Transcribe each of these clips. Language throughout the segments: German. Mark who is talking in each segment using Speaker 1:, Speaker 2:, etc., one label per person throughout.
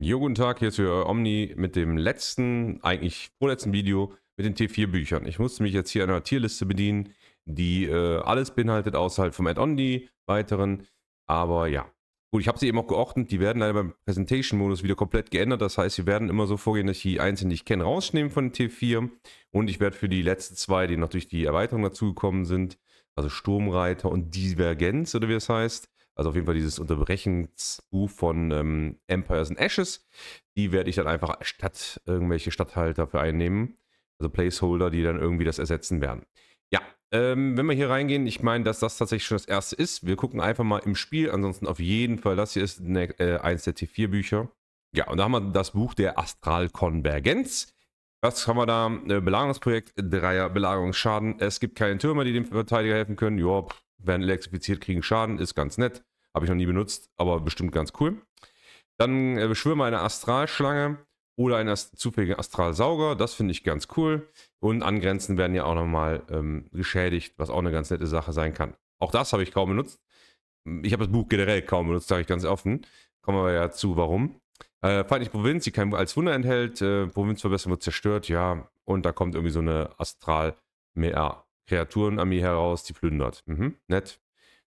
Speaker 1: Jo, guten Tag, hier ist wieder Omni mit dem letzten, eigentlich vorletzten Video mit den T4-Büchern. Ich musste mich jetzt hier einer Tierliste bedienen, die äh, alles beinhaltet, außerhalb vom Add-on, die weiteren. Aber ja, gut, ich habe sie eben auch geordnet. Die werden leider beim Presentation-Modus wieder komplett geändert. Das heißt, sie werden immer so vorgehen, dass ich die einzelnen, die ich kenne, rausnehmen von T4. Und ich werde für die letzten zwei, die noch durch die Erweiterung dazugekommen sind, also Sturmreiter und Divergenz oder wie es das heißt, also auf jeden Fall dieses Unterbrechens-U von ähm, Empires and Ashes. Die werde ich dann einfach statt irgendwelche Stadthalter für einnehmen. Also Placeholder, die dann irgendwie das ersetzen werden. Ja, ähm, wenn wir hier reingehen, ich meine, dass das tatsächlich schon das erste ist. Wir gucken einfach mal im Spiel. Ansonsten auf jeden Fall, das hier ist eine, äh, eins der T4-Bücher. Ja, und da haben wir das Buch der Astralkonvergenz. Was haben wir da? Äh, Belagerungsprojekt, Dreier Belagerungsschaden. Es gibt keine Türme, die dem Verteidiger helfen können. Ja, werden elektrifiziert, kriegen Schaden, ist ganz nett. Habe ich noch nie benutzt, aber bestimmt ganz cool. Dann äh, beschwöre eine Astralschlange oder einen Ast zufälligen Astralsauger. Das finde ich ganz cool. Und Angrenzen werden ja auch nochmal ähm, geschädigt, was auch eine ganz nette Sache sein kann. Auch das habe ich kaum benutzt. Ich habe das Buch generell kaum benutzt, sage ich ganz offen. Kommen wir ja zu, warum. Äh, feindliche Provinz, die kein als Wunder enthält. Äh, Provinzverbesserung wird zerstört, ja. Und da kommt irgendwie so eine Astral-Kreaturenarmee heraus, die plündert. Mhm, nett.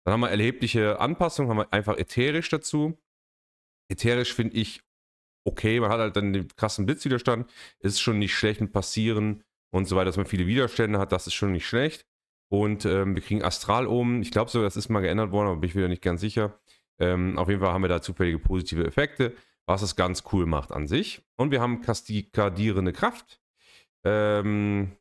Speaker 1: Dann haben wir erhebliche Anpassungen, haben wir einfach ätherisch dazu. Ätherisch finde ich okay, man hat halt dann den krassen Blitzwiderstand, ist schon nicht schlecht mit Passieren und so weiter, dass man viele Widerstände hat, das ist schon nicht schlecht. Und ähm, wir kriegen Astral oben. Ich glaube sogar, das ist mal geändert worden, aber bin ich wieder nicht ganz sicher. Ähm, auf jeden Fall haben wir da zufällige positive Effekte, was es ganz cool macht an sich. Und wir haben kaskadierende Kraft. Ähm,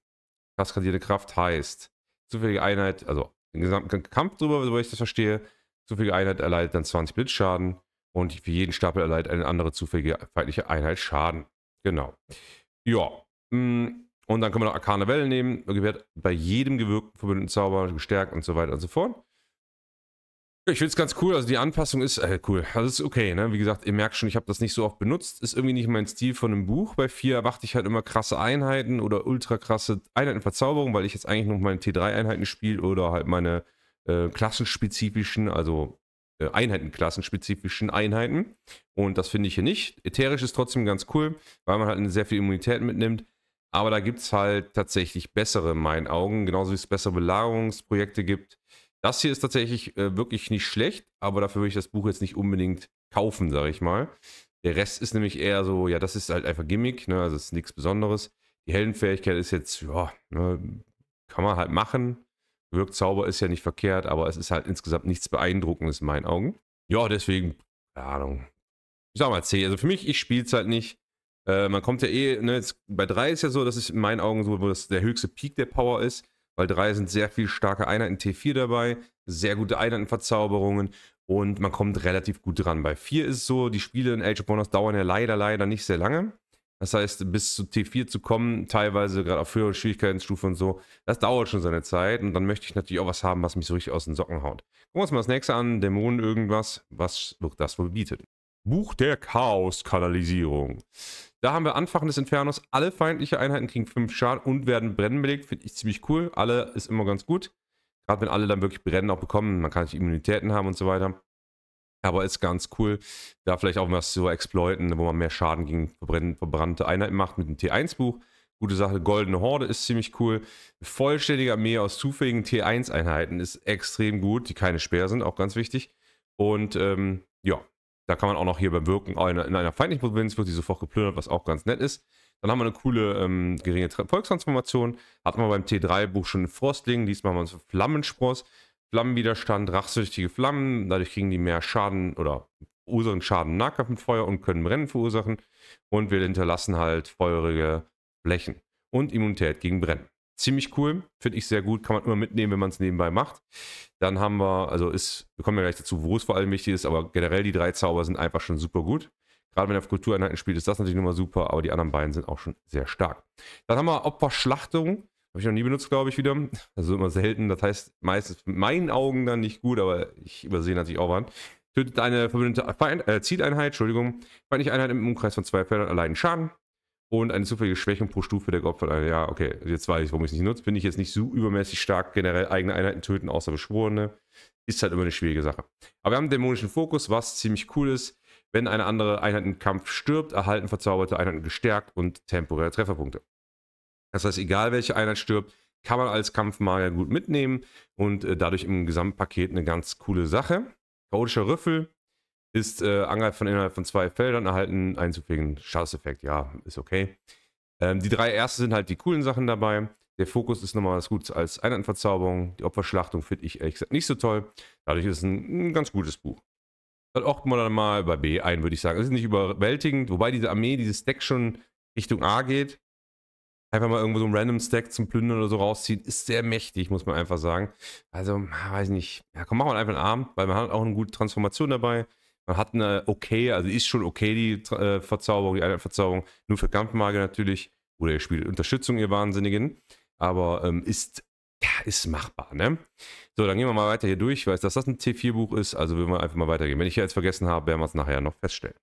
Speaker 1: kaskadierende Kraft heißt, zufällige Einheit, also den gesamten Kampf drüber, soweit ich das verstehe. Zufällige Einheit erleidet dann 20 Blitzschaden und für jeden Stapel erleidet eine andere zufällige feindliche Einheit Schaden. Genau. Ja. Mm, und dann können wir noch Arkane Wellen nehmen. Gewährt bei jedem gewirkten verbündeten Zauber gestärkt und so weiter und so fort. Ich finde es ganz cool, also die Anpassung ist äh, cool. Also ist okay, ne? Wie gesagt, ihr merkt schon, ich habe das nicht so oft benutzt. Ist irgendwie nicht mein Stil von einem Buch. Bei 4 erwarte ich halt immer krasse Einheiten oder ultra krasse Einheitenverzauberungen, weil ich jetzt eigentlich noch meine T3-Einheiten spiele oder halt meine äh, klassenspezifischen, also äh, Einheitenklassenspezifischen Einheiten. Und das finde ich hier nicht. Ätherisch ist trotzdem ganz cool, weil man halt sehr viel Immunität mitnimmt. Aber da gibt es halt tatsächlich bessere in meinen Augen, genauso wie es bessere Belagerungsprojekte gibt das hier ist tatsächlich äh, wirklich nicht schlecht, aber dafür würde ich das Buch jetzt nicht unbedingt kaufen, sage ich mal. Der Rest ist nämlich eher so, ja, das ist halt einfach Gimmick, ne? also ist nichts Besonderes. Die Heldenfähigkeit ist jetzt, ja, ne, kann man halt machen. Wirkt Zauber ist ja nicht verkehrt, aber es ist halt insgesamt nichts Beeindruckendes in meinen Augen. Ja, deswegen, keine Ahnung. Ich sag mal C. Also für mich, ich spiele es halt nicht. Äh, man kommt ja eh, ne, jetzt, bei 3 ist ja so, das ist in meinen Augen so, wo das der höchste Peak der Power ist weil drei sind sehr viel starke Einheiten T4 dabei, sehr gute Einheitenverzauberungen und man kommt relativ gut dran. Bei vier ist es so, die Spiele in Age of Wonders dauern ja leider, leider nicht sehr lange. Das heißt, bis zu T4 zu kommen, teilweise gerade auf höhere Schwierigkeitsstufe und so, das dauert schon seine Zeit. Und dann möchte ich natürlich auch was haben, was mich so richtig aus den Socken haut. Gucken wir uns mal das nächste an, Dämonen irgendwas. Was wird das wohl bietet? Buch der Chaos-Kanalisierung. Da haben wir Anfang des Infernos. Alle feindliche Einheiten kriegen 5 Schaden und werden brennen belegt. Finde ich ziemlich cool. Alle ist immer ganz gut. Gerade wenn alle dann wirklich brennen auch bekommen. Man kann nicht Immunitäten haben und so weiter. Aber ist ganz cool, da vielleicht auch was zu exploiten, wo man mehr Schaden gegen verbrannte Einheiten macht mit dem T1-Buch. Gute Sache, Goldene Horde ist ziemlich cool. Vollständige Armee aus zufälligen T1-Einheiten ist extrem gut, die keine Speer sind, auch ganz wichtig. Und ähm, ja, da kann man auch noch hier beim Wirken in einer feindlichen Provinz wird die sofort geplündert, was auch ganz nett ist. Dann haben wir eine coole ähm, geringe Volkstransformation. Hat man beim T3-Buch schon Frostling. Diesmal haben wir uns Flammenspross. Flammenwiderstand, rachsüchtige Flammen. Dadurch kriegen die mehr Schaden oder verursachen Schaden im Nahkampf mit Feuer und können Brennen verursachen. Und wir hinterlassen halt feurige Flächen und Immunität gegen Brennen. Ziemlich cool, finde ich sehr gut, kann man immer mitnehmen, wenn man es nebenbei macht. Dann haben wir, also ist, wir kommen ja gleich dazu, wo es vor allem wichtig ist, aber generell die drei Zauber sind einfach schon super gut. Gerade wenn er auf Kultureinheiten spielt, ist das natürlich nochmal super, aber die anderen beiden sind auch schon sehr stark. Dann haben wir Opferschlachtung. Habe ich noch nie benutzt, glaube ich, wieder. Also immer selten. Das heißt meistens in meinen Augen dann nicht gut, aber ich übersehe natürlich auch wann. Tötet eine verbündete Feind, äh, Zieleinheit, Entschuldigung, feindliche Einheit im Umkreis von zwei Feldern allein Schaden und eine zufällige Schwächung pro Stufe der Gottverleiher. Ja, okay, jetzt weiß ich, warum ich es nicht nutze. Bin ich jetzt nicht so übermäßig stark, generell eigene Einheiten töten, außer Beschworene. Ist halt immer eine schwierige Sache. Aber wir haben einen dämonischen Fokus, was ziemlich cool ist. Wenn eine andere Einheit im Kampf stirbt, erhalten verzauberte Einheiten gestärkt und temporäre Trefferpunkte. Das heißt, egal welche Einheit stirbt, kann man als Kampfmagier gut mitnehmen und äh, dadurch im Gesamtpaket eine ganz coole Sache. Chaotischer Rüffel ist äh, Angriff von innerhalb von zwei Feldern erhalten, einzufügen, Schadenseffekt, ja, ist okay. Ähm, die drei ersten sind halt die coolen Sachen dabei. Der Fokus ist nochmal was Gutes als Einheitenverzauberung. Die Opferschlachtung finde ich ehrlich gesagt nicht so toll. Dadurch ist es ein, ein ganz gutes Buch. Hat auch mal, dann mal bei B ein, würde ich sagen. Es ist nicht überwältigend, wobei diese Armee, dieses Deck schon Richtung A geht. Einfach mal irgendwo so ein random Stack zum Plündern oder so rausziehen, ist sehr mächtig, muss man einfach sagen. Also, weiß nicht. Ja, komm, machen wir einfach einen Arm, weil man hat auch eine gute Transformation dabei. Man hat eine okay, also ist schon okay die äh, Verzauberung, die Verzauberung, nur für Kampfmage natürlich. Oder ihr spielt Unterstützung, ihr Wahnsinnigen. Aber ähm, ist, ja, ist machbar, ne? So, dann gehen wir mal weiter hier durch. Ich weiß, dass das ein T4-Buch ist, also würden wir einfach mal weitergehen. Wenn ich jetzt vergessen habe, werden wir es nachher noch feststellen.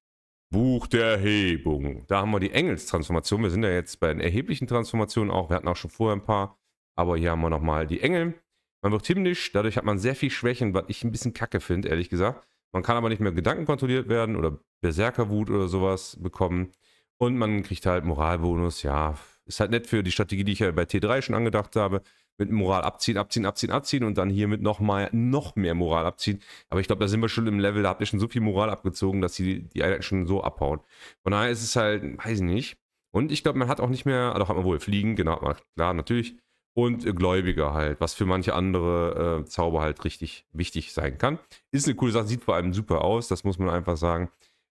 Speaker 1: Buch der Erhebung. Da haben wir die Engelstransformation. Wir sind ja jetzt bei den erheblichen Transformationen auch. Wir hatten auch schon vorher ein paar. Aber hier haben wir nochmal die Engel. Man wird himmlisch. Dadurch hat man sehr viel Schwächen, was ich ein bisschen kacke finde, ehrlich gesagt. Man kann aber nicht mehr Gedanken kontrolliert werden oder Berserkerwut oder sowas bekommen. Und man kriegt halt Moralbonus. Ja, ist halt nett für die Strategie, die ich ja bei T3 schon angedacht habe. Mit Moral abziehen, abziehen, abziehen, abziehen und dann hiermit nochmal noch mehr Moral abziehen. Aber ich glaube, da sind wir schon im Level, da habt ihr schon so viel Moral abgezogen, dass die, die Einheiten schon so abhauen. Von daher ist es halt, weiß ich nicht. Und ich glaube, man hat auch nicht mehr, doch also hat man wohl Fliegen, genau, klar, natürlich und äh, Gläubiger halt, was für manche andere äh, Zauber halt richtig wichtig sein kann. Ist eine coole Sache, sieht vor allem super aus, das muss man einfach sagen.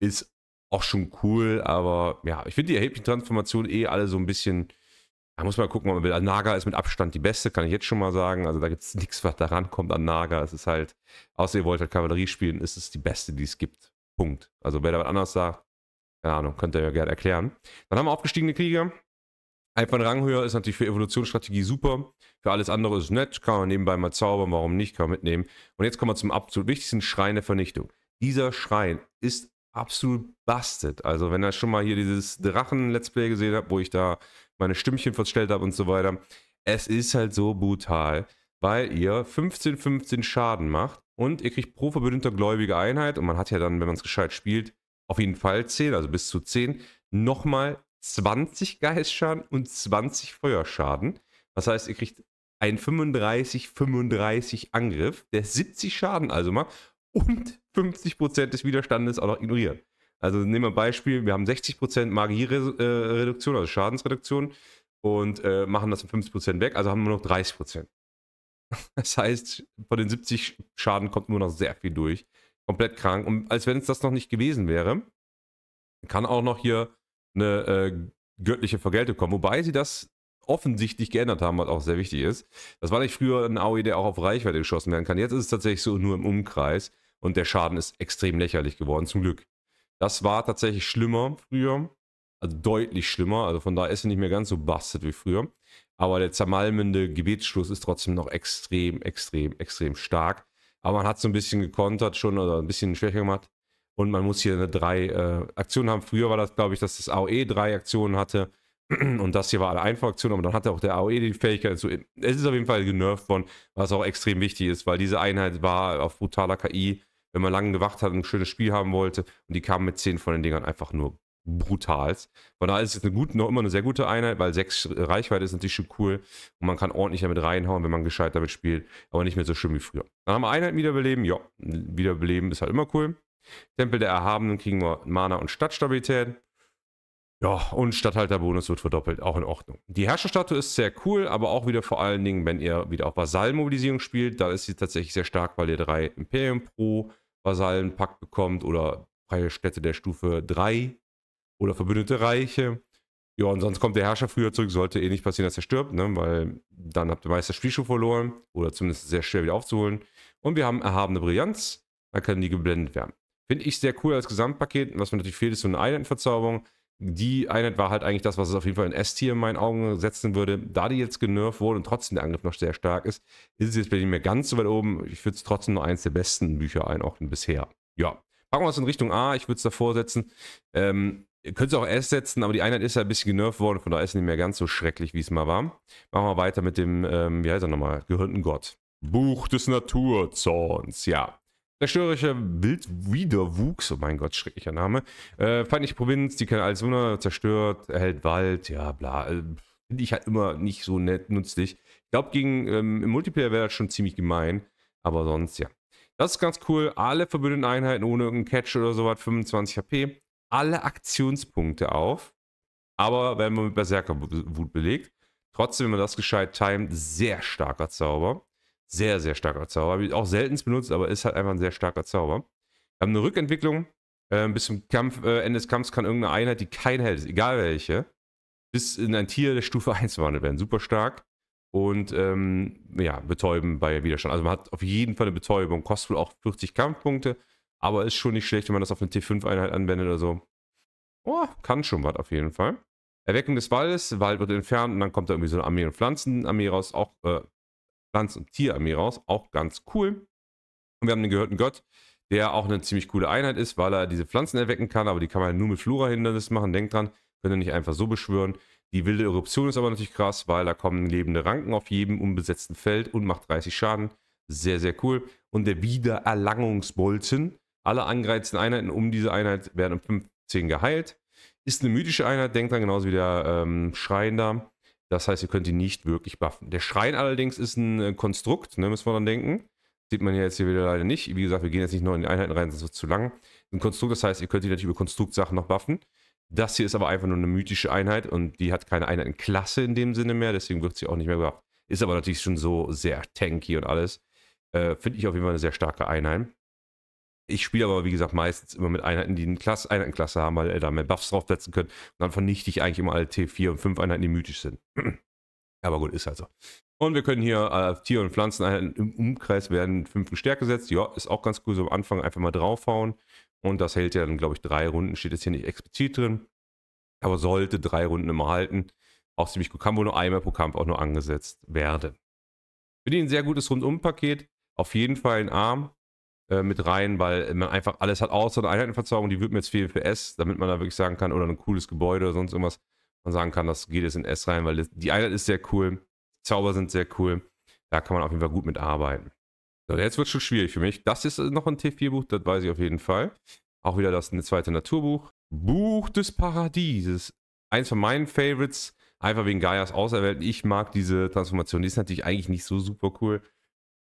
Speaker 1: Ist auch schon cool, aber ja, ich finde die erhebliche Transformation eh alle so ein bisschen. Da muss man gucken, ob man will. Naga ist mit Abstand die beste, kann ich jetzt schon mal sagen. Also da gibt es nichts, was daran kommt an Naga. Es ist halt, außer ihr wollt halt Kavallerie spielen, ist es die beste, die es gibt. Punkt. Also wer da was anderes sagt, keine Ahnung, könnt ihr ja gerne erklären. Dann haben wir aufgestiegene Krieger. Hype von Ranghöher ist natürlich für Evolutionsstrategie super. Für alles andere ist nett. Kann man nebenbei mal zaubern. Warum nicht? Kann man mitnehmen. Und jetzt kommen wir zum absolut wichtigsten Schrein der Vernichtung. Dieser Schrein ist absolut bastet. Also, wenn ihr schon mal hier dieses Drachen-Let's Play gesehen habt, wo ich da meine Stimmchen verstellt habe und so weiter. Es ist halt so brutal, weil ihr 15, 15 Schaden macht und ihr kriegt pro verbündeter gläubige Einheit und man hat ja dann, wenn man es gescheit spielt, auf jeden Fall 10, also bis zu 10, nochmal 20 Geistschaden und 20 Feuerschaden. Das heißt, ihr kriegt einen 35-35 Angriff, der 70 Schaden also macht und 50% des Widerstandes auch noch ignoriert. Also nehmen wir ein Beispiel, wir haben 60% Magiereduktion, äh, also Schadensreduktion und äh, machen das um 50% weg, also haben wir noch 30%. Das heißt, von den 70 Schaden kommt nur noch sehr viel durch. Komplett krank. Und als wenn es das noch nicht gewesen wäre, kann auch noch hier eine äh, göttliche Vergeltung kommen. Wobei sie das offensichtlich geändert haben, was auch sehr wichtig ist. Das war nicht früher ein Aoi, e, der auch auf Reichweite geschossen werden kann. Jetzt ist es tatsächlich so nur im Umkreis und der Schaden ist extrem lächerlich geworden, zum Glück. Das war tatsächlich schlimmer früher, also deutlich schlimmer. Also von daher ist er nicht mehr ganz so bastet wie früher. Aber der zermalmende Gebetsschluss ist trotzdem noch extrem, extrem, extrem stark. Aber man hat so ein bisschen gekontert schon oder ein bisschen schwächer gemacht. Und man muss hier eine drei äh, Aktionen haben. Früher war das, glaube ich, dass das AOE drei Aktionen hatte. Und das hier war eine einfache Aktion, aber dann hatte auch der AOE die Fähigkeit. Also es ist auf jeden Fall genervt worden, was auch extrem wichtig ist, weil diese Einheit war auf brutaler KI, wenn man lange gewacht hat und ein schönes Spiel haben wollte. Und die kamen mit zehn von den Dingern einfach nur brutal. Von daher ist es eine gute, noch immer eine sehr gute Einheit, weil sechs Reichweite ist natürlich schon cool. Und man kann ordentlich damit reinhauen, wenn man gescheit damit spielt. Aber nicht mehr so schön wie früher. Dann haben wir Einheiten wiederbeleben. Ja, wiederbeleben ist halt immer cool. Tempel der Erhabenen kriegen wir Mana und Stadtstabilität. Ja, und Stadthalterbonus wird verdoppelt, auch in Ordnung. Die Herrscherstatue ist sehr cool, aber auch wieder vor allen Dingen, wenn ihr wieder auf Vasallenmobilisierung spielt, da ist sie tatsächlich sehr stark, weil ihr drei Imperium pro Vasallenpakt bekommt oder freie Städte der Stufe 3 oder verbündete Reiche. Ja, und sonst kommt der Herrscher früher zurück, sollte eh nicht passieren, dass er stirbt, ne? weil dann habt ihr meist das Spielschuh verloren oder zumindest sehr schwer wieder aufzuholen. Und wir haben erhabene Brillanz, dann können die geblendet werden. Finde ich sehr cool als Gesamtpaket. Was mir natürlich fehlt, ist so eine Einheitenverzauberung. Die Einheit war halt eigentlich das, was es auf jeden Fall in S-Tier in meinen Augen setzen würde. Da die jetzt genervt wurde und trotzdem der Angriff noch sehr stark ist, ist es jetzt bei nicht mehr ganz so weit oben. Ich würde es trotzdem nur eins der besten Bücher einordnen bisher. Ja. Packen wir es in Richtung A, ich würde es davor setzen. Ähm, ihr könnt es auch S setzen, aber die Einheit ist ja ein bisschen genervt worden, von daher ist es nicht mehr ganz so schrecklich, wie es mal war. Machen wir weiter mit dem, ähm, wie heißt er nochmal? Gehirnten Gott. Buch des Naturzorns, ja. Zerstörerischer Wildwiederwuchs, oh mein Gott, schrecklicher Name. Äh, feindliche Provinz, die kann Alsuna zerstört, erhält Wald, ja bla. Äh, Finde ich halt immer nicht so nett nützlich. Ich glaube, gegen ähm, im Multiplayer wäre das schon ziemlich gemein. Aber sonst, ja. Das ist ganz cool. Alle verbündeten Einheiten ohne irgendeinen Catch oder sowas, 25 HP. Alle Aktionspunkte auf. Aber werden wir mit Berserkerwut belegt. Trotzdem, wenn man das gescheit timet, sehr starker Zauber. Sehr, sehr starker Zauber. Habe ich auch selten benutzt, aber ist halt einfach ein sehr starker Zauber. Wir haben eine Rückentwicklung. Äh, bis zum Kampf, äh, Ende des Kampfs kann irgendeine Einheit, die kein Held ist, egal welche, bis in ein Tier der Stufe 1 verwandelt werden. Super stark. Und ähm, ja, betäuben bei Widerstand. Also man hat auf jeden Fall eine Betäubung. Kostet wohl auch 40 Kampfpunkte, aber ist schon nicht schlecht, wenn man das auf eine T5-Einheit anwendet oder so. Oh, kann schon was auf jeden Fall. Erweckung des Waldes, Wald wird entfernt und dann kommt da irgendwie so eine Armee und Pflanzenarmee raus, auch äh, Pflanzen- und Tierarmee raus. Auch ganz cool. Und wir haben den gehörten Gott, der auch eine ziemlich coole Einheit ist, weil er diese Pflanzen erwecken kann, aber die kann man halt nur mit Flora-Hindernis machen. Denkt dran, könnt ihr nicht einfach so beschwören. Die wilde Eruption ist aber natürlich krass, weil da kommen lebende Ranken auf jedem unbesetzten Feld und macht 30 Schaden. Sehr, sehr cool. Und der Wiedererlangungsbolzen. Alle angereizten Einheiten um diese Einheit werden um 15 geheilt. Ist eine mythische Einheit, denkt dran, genauso wie der ähm, Schrein das heißt, ihr könnt ihn nicht wirklich buffen. Der Schrein allerdings ist ein äh, Konstrukt, ne, müssen wir dann denken. Sieht man ja jetzt hier wieder leider nicht. Wie gesagt, wir gehen jetzt nicht nur in die Einheiten rein, sonst wird es zu lang. Ein Konstrukt, das heißt, ihr könnt ihn natürlich über Konstruktsachen noch buffen. Das hier ist aber einfach nur eine mythische Einheit und die hat keine Einheitenklasse in dem Sinne mehr, deswegen wird sie auch nicht mehr gebufft. Ist aber natürlich schon so sehr tanky und alles. Äh, Finde ich auf jeden Fall eine sehr starke Einheit. Ich spiele aber, wie gesagt, meistens immer mit Einheiten, die eine Klasse, Einheitenklasse haben, weil er da mehr Buffs draufsetzen können. Und dann vernichte ich eigentlich immer alle T4 und 5 Einheiten, die mythisch sind. aber gut, ist halt so. Und wir können hier äh, Tier- und Pflanzeneinheiten im Umkreis werden 5 Stärke gesetzt. Ja, ist auch ganz cool, so am Anfang einfach mal draufhauen. Und das hält ja dann, glaube ich, drei Runden. Steht jetzt hier nicht explizit drin. Aber sollte drei Runden immer halten. Auch ziemlich gut. Kann wohl nur einmal pro Kampf auch nur angesetzt werden. Für die ein sehr gutes Rundum-Paket. Auf jeden Fall ein Arm. Äh, mit rein, weil man einfach alles hat, außer eine Einheitenverzauberung, die würde mir jetzt fehlen für S, damit man da wirklich sagen kann, oder ein cooles Gebäude oder sonst irgendwas, man sagen kann, das geht jetzt in S rein, weil das, die Einheit ist sehr cool, Zauber sind sehr cool, da kann man auf jeden Fall gut mit arbeiten. So, jetzt wird es schon schwierig für mich. Das ist äh, noch ein T4-Buch, das weiß ich auf jeden Fall. Auch wieder das zweite Naturbuch. Buch des Paradieses. Eins von meinen Favorites. Einfach wegen Gaias Auserwählten. Ich mag diese Transformation. Die ist natürlich eigentlich nicht so super cool.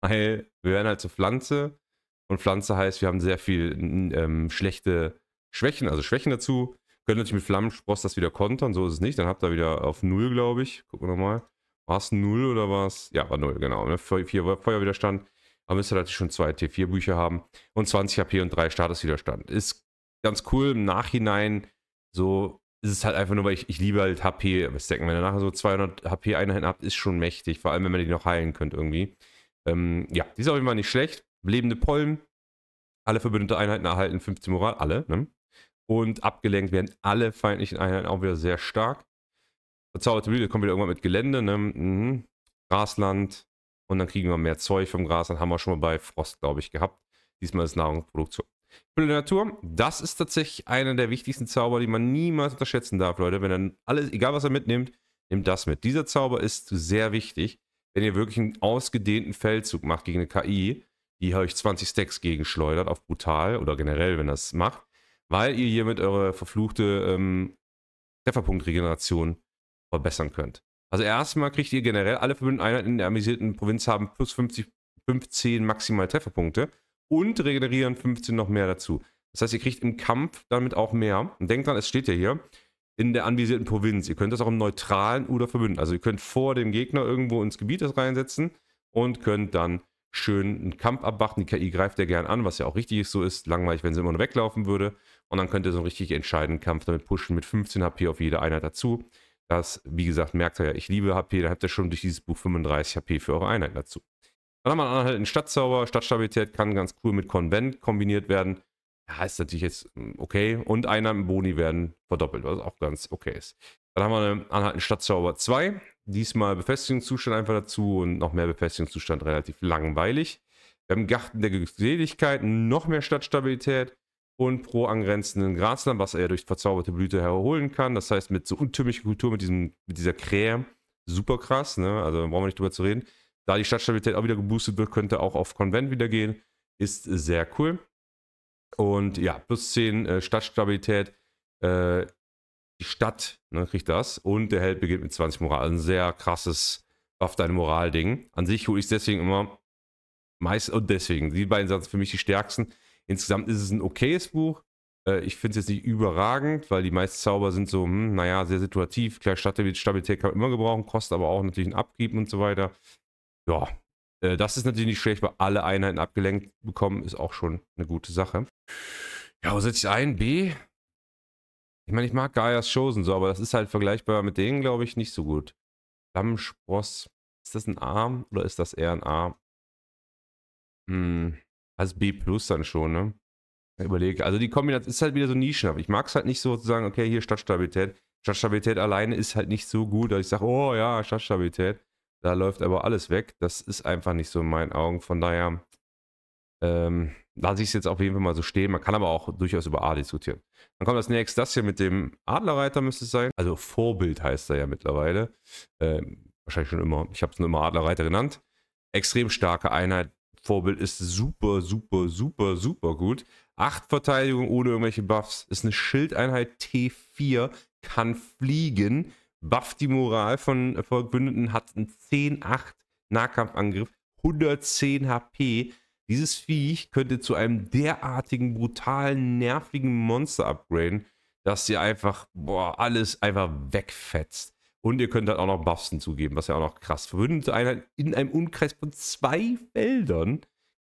Speaker 1: Weil wir werden halt zur Pflanze. Und Pflanze heißt, wir haben sehr viel ähm, schlechte Schwächen, also Schwächen dazu. Können natürlich mit Flammenspross das wieder kontern, so ist es nicht. Dann habt ihr wieder auf 0, glaube ich. Gucken wir nochmal. War es 0 oder war es? Ja, war 0, genau. Ne? Vier Feuerwiderstand. Aber müsst ihr natürlich schon zwei T4-Bücher haben. Und 20 HP und 3 Statuswiderstand. Ist ganz cool. Im Nachhinein so ist es halt einfach nur, weil ich, ich liebe halt HP. Was denken, wenn ihr nachher so 200 HP-Einheiten habt, ist schon mächtig. Vor allem, wenn man die noch heilen könnt irgendwie. Ähm, ja, die ist auf jeden Fall nicht schlecht. Lebende Pollen, alle verbündete Einheiten erhalten 15 Moral, alle, ne? Und abgelenkt werden alle feindlichen Einheiten auch wieder sehr stark. Verzauberte Blüte kommt wieder irgendwann mit Gelände, ne? Mhm. Grasland. Und dann kriegen wir mehr Zeug vom Grasland. Haben wir schon mal bei Frost, glaube ich, gehabt. Diesmal ist Nahrungsproduktion. Fülle der Natur, das ist tatsächlich einer der wichtigsten Zauber, die man niemals unterschätzen darf, Leute. Wenn dann alles, egal was er mitnimmt, nimmt das mit. Dieser Zauber ist sehr wichtig, wenn ihr wirklich einen ausgedehnten Feldzug macht gegen eine KI die euch 20 Stacks gegenschleudert auf brutal oder generell, wenn das macht, weil ihr hiermit eure verfluchte ähm, Trefferpunktregeneration verbessern könnt. Also erstmal kriegt ihr generell alle verbündeten Einheiten in der amüsierten Provinz haben plus 50, 15 maximal Trefferpunkte und regenerieren 15 noch mehr dazu. Das heißt, ihr kriegt im Kampf damit auch mehr. Und denkt dran, es steht ja hier, in der anvisierten Provinz. Ihr könnt das auch im neutralen oder verbünden. Also ihr könnt vor dem Gegner irgendwo ins Gebiet das reinsetzen und könnt dann schön einen Kampf abwarten. Die KI greift ja gern an, was ja auch richtig so ist. Langweilig, wenn sie immer nur weglaufen würde. Und dann könnt ihr so einen richtig entscheidenden Kampf damit pushen mit 15 HP auf jede Einheit dazu. Das, wie gesagt, merkt ihr ja, ich liebe HP. Da habt ihr schon durch dieses Buch 35 HP für eure Einheit dazu. Dann haben wir halt einen Stadtzauber. Stadtstabilität kann ganz cool mit Konvent kombiniert werden. Ja, ist natürlich jetzt hm, okay. Und Einnahmen Boni werden verdoppelt, was auch ganz okay ist. Dann haben wir einen anhaltenden Stadtzauber 2. Diesmal Befestigungszustand einfach dazu und noch mehr Befestigungszustand relativ langweilig. Wir haben Garten der Glückseligkeit, noch mehr Stadtstabilität und pro angrenzenden Grasland, was er durch verzauberte Blüte herholen kann. Das heißt, mit so untümlicher Kultur, mit, diesem, mit dieser Krähe, super krass, ne? also brauchen wir nicht drüber zu reden. Da die Stadtstabilität auch wieder geboostet wird, könnte auch auf Konvent wieder gehen. Ist sehr cool. Und ja, plus 10 äh, Stadtstabilität äh, die Stadt ne, kriegt das und der Held beginnt mit 20 Moral. Ein sehr krasses auf deine Moral-Ding. An sich hole ich es deswegen immer meist und deswegen. Die beiden sind für mich die stärksten. Insgesamt ist es ein okayes Buch. Äh, ich finde es jetzt nicht überragend, weil die meisten Zauber sind so, hm, naja, sehr situativ. Klar, Stabilität kann man immer gebrauchen, kostet aber auch natürlich ein Abgib und so weiter. Ja, äh, das ist natürlich nicht schlecht, weil alle Einheiten abgelenkt bekommen, ist auch schon eine gute Sache. Ja, wo setze ich ein? B? Ich meine, ich mag Gaias Shows so, aber das ist halt vergleichbar mit denen, glaube ich, nicht so gut. Flammenspross. Ist das ein Arm oder ist das eher ein A? Hm. Also B plus dann schon, ne? Ich überlege. Also die Kombination ist halt wieder so nischenhaft. Ich mag es halt nicht so zu sagen, okay, hier Stadtstabilität. Stadtstabilität alleine ist halt nicht so gut, dass ich sage, oh ja, Stadtstabilität. Da läuft aber alles weg. Das ist einfach nicht so in meinen Augen. Von daher, ähm, lasse ich es jetzt auf jeden Fall mal so stehen. Man kann aber auch durchaus über A diskutieren. Dann kommt das nächste, das hier mit dem Adlerreiter, müsste es sein. Also Vorbild heißt er ja mittlerweile. Ähm, wahrscheinlich schon immer. Ich habe es nur immer Adlerreiter genannt. Extrem starke Einheit. Vorbild ist super, super, super, super gut. 8 Verteidigung ohne irgendwelche Buffs. Ist eine Schildeinheit T4. Kann fliegen. Bufft die Moral von Verbündeten. Hat einen 10-8 Nahkampfangriff. 110 HP dieses Viech könnte zu einem derartigen, brutalen, nervigen Monster upgraden, dass ihr einfach, boah, alles einfach wegfetzt. Und ihr könnt dann auch noch Buffs hinzugeben, was ja auch noch krass. Verwündete Einheit in einem Umkreis von zwei Feldern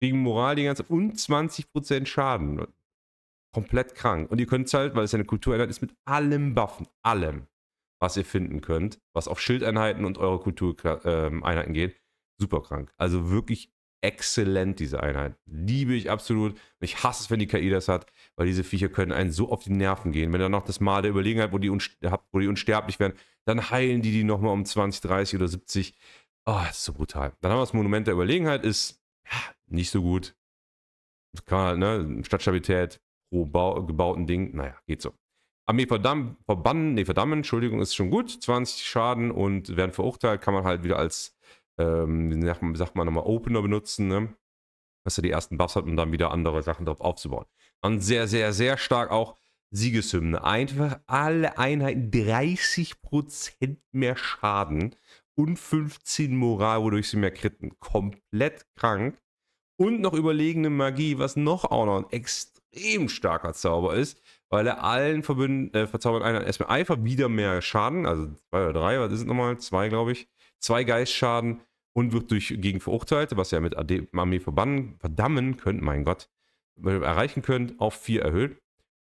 Speaker 1: kriegen Moral die ganze und 20% Schaden. Komplett krank. Und ihr könnt es halt, weil es ja eine Kultureinheit ist, mit allem buffen. Allem, was ihr finden könnt. Was auf Schildeinheiten und eure Kultureinheiten ähm, geht. Super krank. Also wirklich exzellent, diese Einheit. Liebe ich absolut. Ich hasse es, wenn die KI das hat, weil diese Viecher können einen so auf die Nerven gehen. Wenn ihr noch das Mal der Überlegenheit, wo die, wo die unsterblich werden, dann heilen die die nochmal um 20, 30 oder 70. Oh, ah, das ist so brutal. Dann haben wir das Monument der Überlegenheit, ist ja, nicht so gut. Kann, ne, Stadtstabilität pro Bau, gebauten Ding, naja, geht so. Armee verdamm, verbannen, nee, verdammen, Entschuldigung, ist schon gut. 20 Schaden und werden verurteilt, kann man halt wieder als ähm, wie sagt, sagt man nochmal, Opener benutzen, ne? dass er die ersten Buffs hat, um dann wieder andere Sachen drauf aufzubauen. Und sehr, sehr, sehr stark auch Siegeshymne. Einfach alle Einheiten 30% mehr Schaden und 15 Moral, wodurch sie mehr kritten. Komplett krank. Und noch überlegene Magie, was noch auch noch ein extrem starker Zauber ist, weil er allen Verbünden, äh, verzauberten Einheiten erstmal einfach wieder mehr Schaden, also 2 oder 3, was ist es nochmal? 2, glaube ich. 2 Geistschaden und wird durch gegen Verurteilte, was ihr mit Armee verbannen, verdammen könnt, mein Gott, äh, erreichen könnt, auf 4 erhöht.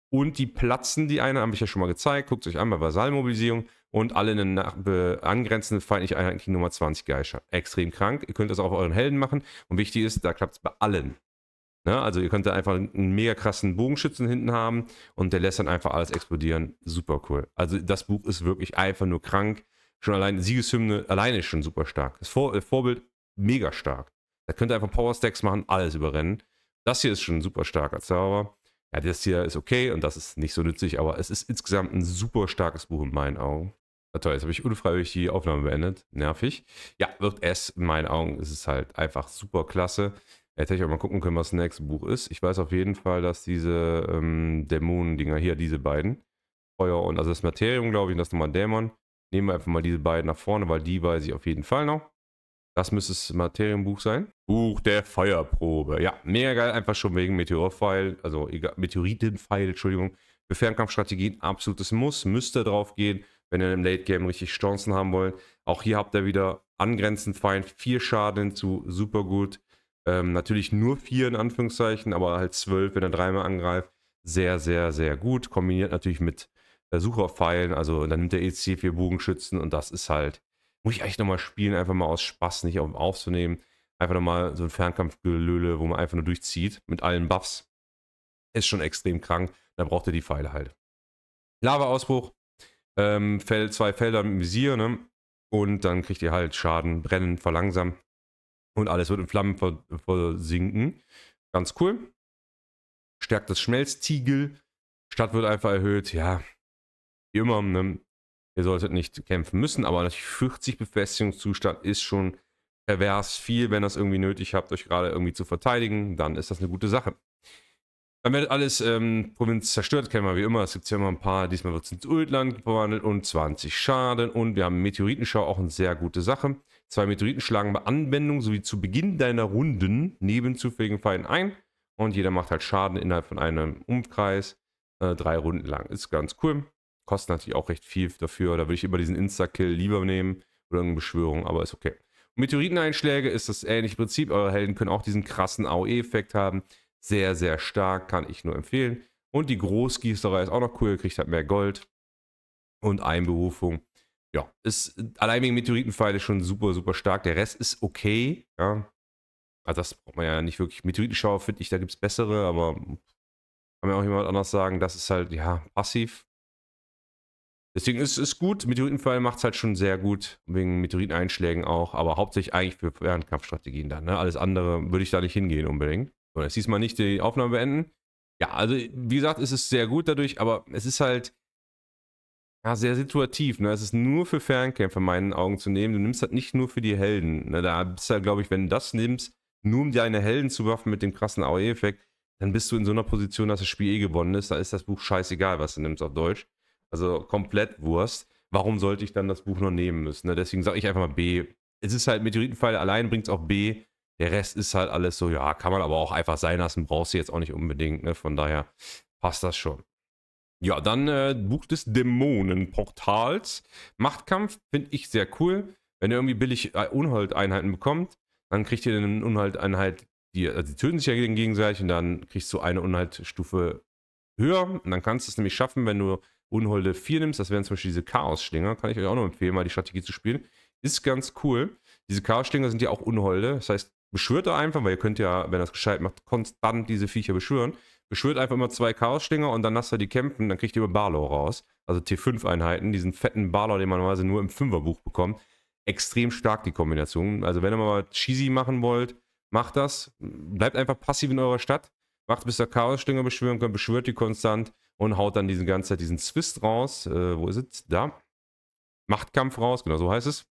Speaker 1: Und die platzen, die eine, habe ich ja schon mal gezeigt. Guckt euch an bei Vasalmobilisierung und alle eine äh, angrenzende feindliche Einheit kriegen Nummer 20 Geischer. Extrem krank. Ihr könnt das auch auf euren Helden machen. Und wichtig ist, da klappt es bei allen. Ja, ne, also ihr könnt da einfach einen mega krassen Bogenschützen hinten haben und der lässt dann einfach alles explodieren. Super cool. Also das Buch ist wirklich einfach nur krank. Schon allein Siegeshymne alleine ist schon super stark. Das Vor äh, Vorbild mega stark. Da könnt ihr einfach Power Stacks machen, alles überrennen. Das hier ist schon super stark als Zauberer. Ja, das hier ist okay und das ist nicht so nützlich, aber es ist insgesamt ein super starkes Buch in meinen Augen. Na ah, toll, jetzt habe ich unfreiwillig die Aufnahme beendet. Nervig. Ja, wird es in meinen Augen. Ist es halt einfach super klasse. Jetzt hätte ich auch mal gucken können, was das nächste Buch ist. Ich weiß auf jeden Fall, dass diese ähm, Dämonen-Dinger hier, diese beiden, Feuer und also das Materium, glaube ich, und das nochmal Dämon, Nehmen wir einfach mal diese beiden nach vorne, weil die weiß ich auf jeden Fall noch. Das müsste das Materienbuch sein. Buch der Feuerprobe. Ja, mega geil. Einfach schon wegen Meteorpfeil, also Meteoritenpfeil, Entschuldigung. Für Fernkampfstrategien absolutes Muss. Müsste drauf gehen, wenn ihr im Late Game richtig Chancen haben wollt. Auch hier habt ihr wieder angrenzend fein, Vier Schaden zu super gut. Ähm, natürlich nur vier in Anführungszeichen, aber halt zwölf, wenn er dreimal angreift. Sehr, sehr, sehr gut. Kombiniert natürlich mit äh, Sucherpfeilen. Also dann nimmt der EC vier Bogenschützen und das ist halt, muss ich eigentlich nochmal spielen, einfach mal aus Spaß, nicht auf, aufzunehmen. Einfach nochmal so ein Fernkampfgelöle, wo man einfach nur durchzieht mit allen Buffs. Ist schon extrem krank. Da braucht ihr die Pfeile halt. Lava-Ausbruch. Ähm, Feld, zwei Felder mit dem Visier, ne? Und dann kriegt ihr halt Schaden, Brennen, Verlangsamen. Und alles wird in Flammen versinken. Ganz cool. Stärkt das Schmelztiegel. Stadt wird einfach erhöht. Ja, wie immer, ne? ihr solltet nicht kämpfen müssen, aber natürlich 40 Befestigungszustand ist schon pervers viel, wenn das irgendwie nötig habt, euch gerade irgendwie zu verteidigen, dann ist das eine gute Sache. Dann wird alles ähm, Provinz zerstört, kennen wir wie immer. Es gibt ja immer ein paar. Diesmal wird es ins Ultland verwandelt und 20 Schaden. Und wir haben Meteoritenschau, auch eine sehr gute Sache. Zwei Meteoriten schlagen bei Anwendung sowie zu Beginn deiner Runden neben zufälligen Feinden ein. Und jeder macht halt Schaden innerhalb von einem Umkreis, äh, drei Runden lang. Ist ganz cool kosten natürlich auch recht viel dafür. Da würde ich immer diesen Insta-Kill lieber nehmen oder irgendeine Beschwörung, aber ist okay. Meteoriteneinschläge ist das ähnliche Prinzip. Eure Helden können auch diesen krassen AOE-Effekt haben. Sehr, sehr stark, kann ich nur empfehlen. Und die Großgießerei ist auch noch cool, ihr kriegt halt mehr Gold. Und Einberufung. Ja, ist allein wegen Meteoritenpfeile schon super, super stark. Der Rest ist okay. Ja. Also das braucht man ja nicht wirklich. Meteoritenschauer finde ich, da gibt es bessere, aber kann mir auch jemand anders sagen, das ist halt, ja, passiv. Deswegen ist es gut. Meteoritenfall macht es halt schon sehr gut. Wegen Meteoriteneinschlägen auch. Aber hauptsächlich eigentlich für Fernkampfstrategien dann. Ne? Alles andere würde ich da nicht hingehen unbedingt. So, jetzt diesmal nicht die Aufnahme beenden. Ja, also wie gesagt, es ist sehr gut dadurch. Aber es ist halt ja, sehr situativ. Ne? Es ist nur für Fernkämpfer in meinen Augen zu nehmen. Du nimmst halt nicht nur für die Helden. Ne? Da bist du halt, glaube ich, wenn du das nimmst, nur um deine Helden zu waffen mit dem krassen AOE-Effekt, dann bist du in so einer Position, dass das Spiel eh gewonnen ist. Da ist das Buch scheißegal, was du nimmst auf Deutsch. Also komplett Wurst. Warum sollte ich dann das Buch noch nehmen müssen? Ne? Deswegen sage ich einfach mal B. Es ist halt Meteoritenfall, allein bringt es auch B. Der Rest ist halt alles so, ja, kann man aber auch einfach sein lassen, brauchst du jetzt auch nicht unbedingt. Ne? Von daher passt das schon. Ja, dann äh, Buch des Dämonenportals. Machtkampf finde ich sehr cool. Wenn ihr irgendwie billig äh, Unhold-Einheiten bekommt, dann kriegt ihr eine Unhold-Einheit, die, also die töten sich ja gegenseitig und dann kriegst du eine Unhold-Stufe höher. Und dann kannst du es nämlich schaffen, wenn du Unholde 4 nimmst, das wären zum Beispiel diese Chaos-Schlinger, kann ich euch auch noch empfehlen, mal die Strategie zu spielen. Ist ganz cool. Diese Chaos-Schlinger sind ja auch Unholde, das heißt, beschwört da einfach, weil ihr könnt ja, wenn das gescheit macht, konstant diese Viecher beschwören. Beschwört einfach immer zwei Chaos-Schlinger und dann lasst ihr die kämpfen, dann kriegt ihr über Barlow raus. Also T5-Einheiten, diesen fetten Barlow, den man normalerweise nur im Fünferbuch bekommt. Extrem stark die Kombination. Also wenn ihr mal cheesy machen wollt, macht das. Bleibt einfach passiv in eurer Stadt. Macht bis der Chaos-Schlinger beschwören könnt, beschwört die konstant und haut dann diese ganze Zeit diesen Zwist raus. Äh, wo ist es? Da. Machtkampf raus, genau so heißt es.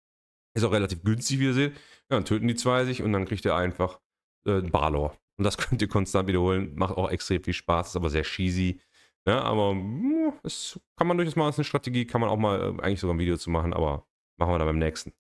Speaker 1: Ist auch relativ günstig, wie ihr seht. Ja, dann töten die zwei sich und dann kriegt ihr einfach äh, Balor. Und das könnt ihr konstant wiederholen. Macht auch extrem viel Spaß, ist aber sehr cheesy. Ja, aber hm, es kann man durchaus mal als eine Strategie, kann man auch mal äh, eigentlich sogar ein Video zu machen, aber machen wir dann beim nächsten.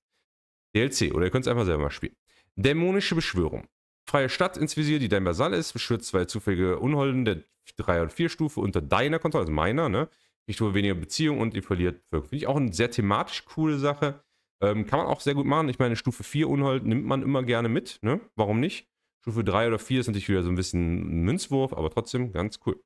Speaker 1: DLC, oder ihr könnt es einfach selber mal spielen. Dämonische Beschwörung. Freie Stadt ins Visier, die dein Vasall ist. Beschützt zwei zufällige Unholden der 3- und 4-Stufe unter deiner Kontrolle, also meiner, ne? Ich tue weniger Beziehung und ihr verliert wirklich. Finde ich auch eine sehr thematisch coole Sache. Ähm, kann man auch sehr gut machen. Ich meine, Stufe 4 Unhold nimmt man immer gerne mit, ne? Warum nicht? Stufe 3 oder 4 ist natürlich wieder so ein bisschen ein Münzwurf, aber trotzdem ganz cool.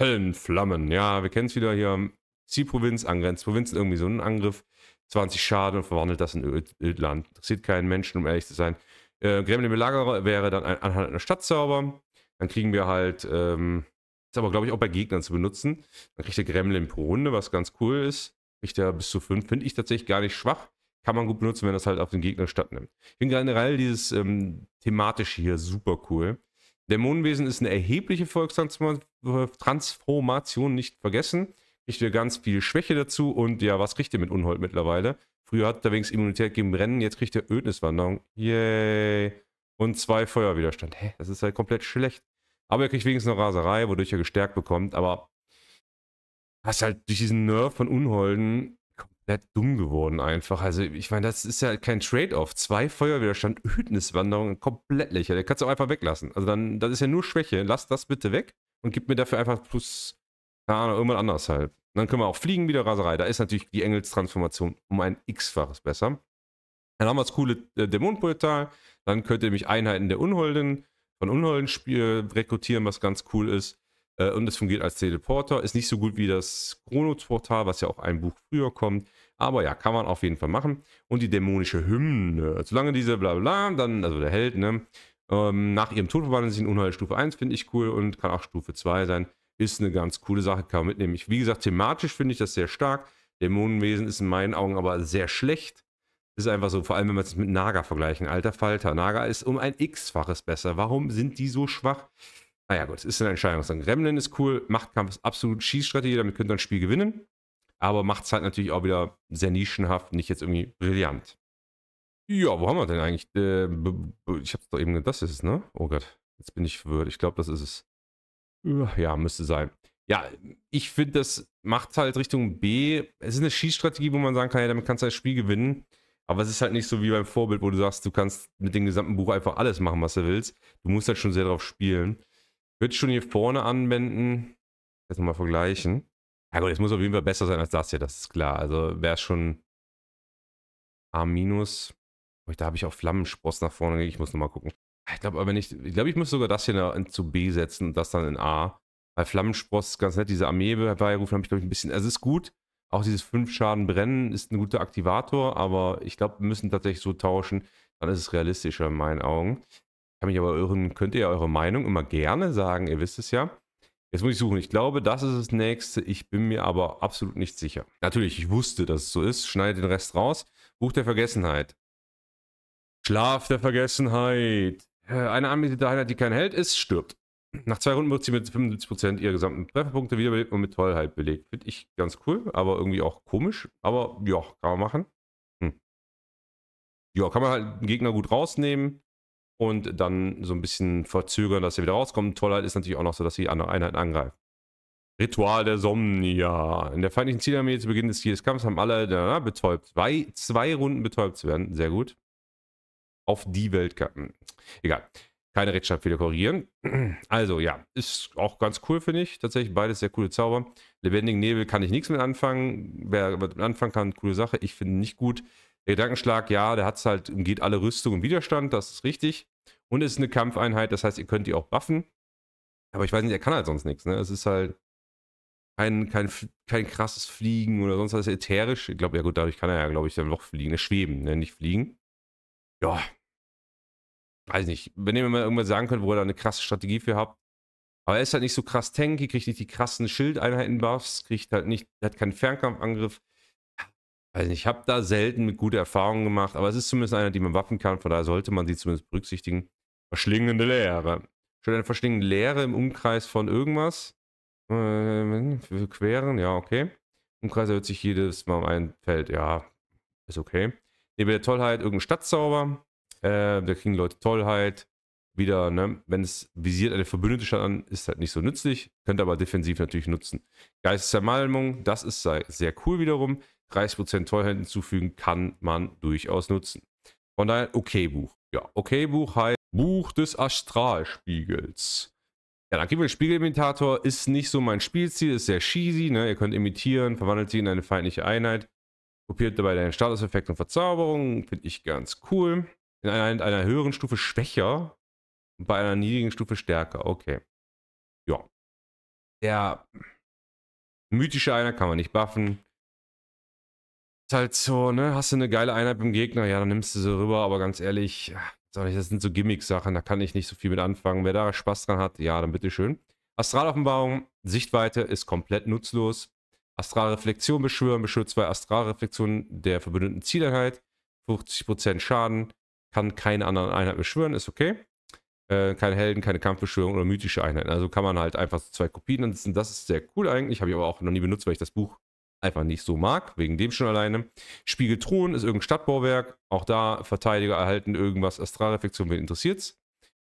Speaker 1: Höllenflammen, ja, wir kennen es wieder hier. Zielprovinz, Angrenzprovinz, irgendwie so ein Angriff. 20 Schaden und verwandelt das in Ödland. Interessiert keinen Menschen, um ehrlich zu sein. Äh, Gremlin-Belagerer wäre dann ein, anhand einer Stadtzauber. Dann kriegen wir halt, ähm, ist aber glaube ich auch bei Gegnern zu benutzen. Dann kriegt der Gremlin pro Runde, was ganz cool ist. Kriegt er bis zu 5, finde ich tatsächlich gar nicht schwach. Kann man gut benutzen, wenn das halt auf den Gegner stattnimmt. Ich finde generell dieses ähm, thematische hier super cool. Dämonenwesen ist eine erhebliche Volkstransformation, nicht vergessen. Kriegt ihr ganz viel Schwäche dazu und ja, was kriegt ihr mit Unhold mittlerweile? Früher hat er wenigstens Immunität gegen Brennen, jetzt kriegt er Ödniswanderung. Yay. Und zwei Feuerwiderstand. Hä, das ist halt komplett schlecht. Aber er kriegt wenigstens eine Raserei, wodurch er gestärkt bekommt. Aber hast halt durch diesen Nerv von Unholden komplett dumm geworden einfach. Also ich meine, das ist ja kein Trade-off. Zwei Feuerwiderstand, Ödniswanderung, komplett lächerlich. Der kannst du auch einfach weglassen. Also dann, das ist ja nur Schwäche. Lass das bitte weg und gib mir dafür einfach plus, keine Ahnung, irgendwas anders halt dann können wir auch fliegen wieder Raserei. Da ist natürlich die Engelstransformation um ein X-faches besser. Dann haben wir das coole äh, Dämonenportal. Dann könnt ihr nämlich Einheiten der Unholden, von Unholden rekrutieren, was ganz cool ist. Äh, und es fungiert als Teleporter. Ist nicht so gut wie das chronos was ja auch ein Buch früher kommt. Aber ja, kann man auf jeden Fall machen. Und die dämonische Hymne. Solange diese Blabla, dann, also der Held, ne? Ähm, nach ihrem Tod verwandeln sich in Unheil Stufe 1, finde ich cool. Und kann auch Stufe 2 sein ist eine ganz coole Sache, kann man mitnehmen. Ich, wie gesagt, thematisch finde ich das sehr stark. Dämonenwesen ist in meinen Augen aber sehr schlecht. Ist einfach so, vor allem wenn man es mit Naga vergleichen. Alter Falter, Naga ist um ein X-faches besser. Warum sind die so schwach? Naja gut, ist eine Entscheidung. Gremlin ist cool, Machtkampf ist absolut Schießstrategie, damit könnt ihr ein Spiel gewinnen. Aber macht es halt natürlich auch wieder sehr nischenhaft, nicht jetzt irgendwie brillant. Ja, wo haben wir denn eigentlich? Äh, ich hab's doch eben, das ist es, ne? Oh Gott, jetzt bin ich verwirrt. Ich glaube, das ist es. Ja, müsste sein. Ja, ich finde, das macht halt Richtung B. Es ist eine Schießstrategie, wo man sagen kann, ja, damit kannst du das Spiel gewinnen. Aber es ist halt nicht so wie beim Vorbild, wo du sagst, du kannst mit dem gesamten Buch einfach alles machen, was du willst. Du musst halt schon sehr drauf spielen. Ich schon hier vorne anwenden. Jetzt nochmal vergleichen. Ja gut, es muss auf jeden Fall besser sein als das hier, das ist klar. Also wäre es schon A-. Oh, da habe ich auch Flammenspross nach vorne. Ich muss nochmal gucken. Ah, ich glaube aber nicht. Ich glaube, ich müsste sogar das hier in, zu B setzen und das dann in A. Weil Flammenspross ist ganz nett, diese Armee herbeirufen, habe ich, glaube ich, ein bisschen. Also ist gut. Auch dieses 5 Schaden brennen ist ein guter Aktivator, aber ich glaube, wir müssen tatsächlich so tauschen. Dann ist es realistischer in meinen Augen. Ich kann mich aber irren, könnt ihr eure Meinung immer gerne sagen, ihr wisst es ja. Jetzt muss ich suchen. Ich glaube, das ist das nächste. Ich bin mir aber absolut nicht sicher. Natürlich, ich wusste, dass es so ist. Schneide den Rest raus. Buch der Vergessenheit. Schlaf der Vergessenheit. Äh, eine Armee, Einheit, die kein Held ist, stirbt. Nach zwei Runden wird sie mit 75% ihrer gesamten Trefferpunkte wiederbelebt und mit Tollheit belegt. Finde ich ganz cool, aber irgendwie auch komisch. Aber ja, kann man machen. Hm. Ja, kann man halt einen Gegner gut rausnehmen und dann so ein bisschen verzögern, dass er wieder rauskommt. Tollheit ist natürlich auch noch so, dass sie andere Einheiten angreift. Ritual der Somnia. In der feindlichen Zielarmee zu Beginn des Kampfes haben alle na, betäubt. Zwei, zwei Runden betäubt zu werden. Sehr gut auf die Weltcup. Hm, egal. Keine Rechtschreibfehler korrigieren. Also ja, ist auch ganz cool, finde ich. Tatsächlich beides sehr coole Zauber. Lebendigen Nebel kann ich nichts mit anfangen. Wer mit anfangen kann, coole Sache. Ich finde nicht gut. Der Gedankenschlag, ja, der hat es halt, umgeht alle Rüstung und Widerstand. Das ist richtig. Und es ist eine Kampfeinheit. Das heißt, ihr könnt die auch buffen. Aber ich weiß nicht, er kann halt sonst nichts. Ne? Es ist halt kein, kein, kein krasses Fliegen oder sonst was ätherisch. Ich glaube, ja gut, dadurch kann er ja, glaube ich, dann noch fliegen, ne? schweben, ne? nicht fliegen ja, weiß nicht, wenn ihr mir irgendwas sagen könnt, wo ihr da eine krasse Strategie für habt. Aber er ist halt nicht so krass tanky, kriegt nicht die krassen Schildeinheiten-Buffs, kriegt halt nicht, hat keinen Fernkampfangriff. Also ich habe da selten mit guter Erfahrung gemacht, aber es ist zumindest einer, die man waffen kann, von daher sollte man sie zumindest berücksichtigen. Verschlingende Leere. Schon eine verschlingende Leere im Umkreis von irgendwas. Äh, queren, ja, okay. Umkreis erhöht sich jedes Mal um ein Feld, ja, ist okay. Nebel der Tollheit, irgendein Stadtzauber. Äh, da kriegen Leute Tollheit. Wieder, ne, wenn es visiert eine verbündete Stadt an, ist halt nicht so nützlich. Könnt aber defensiv natürlich nutzen. Geisteszermalmung, das ist sehr cool wiederum. 30% Tollheit hinzufügen kann man durchaus nutzen. Von daher, okay Buch. Ja, okay Buch heißt Buch des Astralspiegels. Ja, dann gehen wir Spiegelimitator. Ist nicht so mein Spielziel, ist sehr cheesy. Ne? Ihr könnt imitieren, verwandelt sie in eine feindliche Einheit. Kopiert dabei deinen Statuseffekt und Verzauberung. Finde ich ganz cool. In einer, einer, höheren Stufe schwächer. Und bei einer niedrigen Stufe stärker. Okay. Ja. Der mythische einer kann man nicht buffen. Ist halt so, ne? Hast du eine geile Einheit beim Gegner? Ja, dann nimmst du sie rüber. Aber ganz ehrlich, das sind so Gimmick-Sachen. Da kann ich nicht so viel mit anfangen. Wer da Spaß dran hat, ja, dann bitteschön. Astralaufenbarung, Sichtweite ist komplett nutzlos. Astralreflektion beschwören, beschwört zwei Astralreflektionen der verbündeten Zieleinheit. 50% Schaden, kann keine anderen Einheit beschwören, ist okay. Äh, keine Helden, keine Kampfbeschwörung oder mythische Einheiten. Also kann man halt einfach so zwei Kopien ansetzen. Das ist sehr cool eigentlich. Habe ich aber auch noch nie benutzt, weil ich das Buch einfach nicht so mag. Wegen dem schon alleine. Spiegel Thron ist irgendein Stadtbauwerk. Auch da Verteidiger erhalten irgendwas. Astralreflektion, wen interessiert's?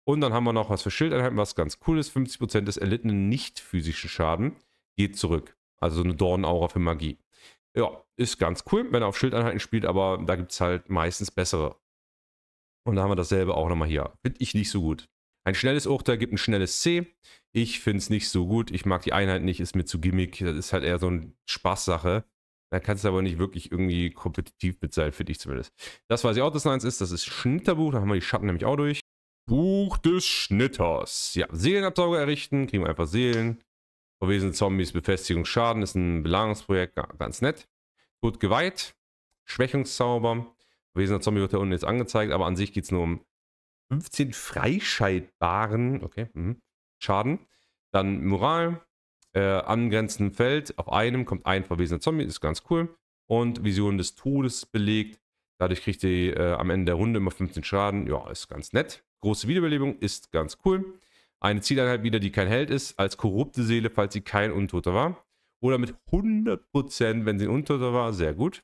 Speaker 1: Und dann haben wir noch was für Schildeinheiten, was ganz cool ist. 50% des erlittenen nicht physischen Schaden geht zurück. Also so eine Dornaura für Magie. Ja, ist ganz cool, wenn er auf Schildeinheiten spielt, aber da gibt es halt meistens bessere. Und da haben wir dasselbe auch nochmal hier. Finde ich nicht so gut. Ein schnelles Urteil gibt ein schnelles C. Ich finde es nicht so gut. Ich mag die Einheit nicht, ist mir zu gimmick. Das ist halt eher so eine Spaßsache. Da kannst du aber nicht wirklich irgendwie kompetitiv mit sein, finde ich zumindest. Das, weiß ich was die eins ist, das ist Schnitterbuch. Da haben wir die Schatten nämlich auch durch. Buch des Schnitters. Ja, Seelenabsauger errichten. Kriegen wir einfach Seelen. Verwesene Zombies, Befestigungsschaden ist ein Belagerungsprojekt, ganz nett. Tod geweiht, Schwächungszauber. Verwesener Zombie wird da unten jetzt angezeigt, aber an sich geht es nur um 15 freischaltbaren okay, mh, Schaden. Dann Moral, äh, angrenzenden Feld, auf einem kommt ein verwesener Zombie, ist ganz cool. Und Vision des Todes belegt, dadurch kriegt ihr äh, am Ende der Runde immer 15 Schaden, ja, ist ganz nett. Große Wiederbelebung ist ganz cool. Eine Zieleinheit wieder, die kein Held ist, als korrupte Seele, falls sie kein Untoter war. Oder mit 100%, wenn sie ein Untoter war, sehr gut.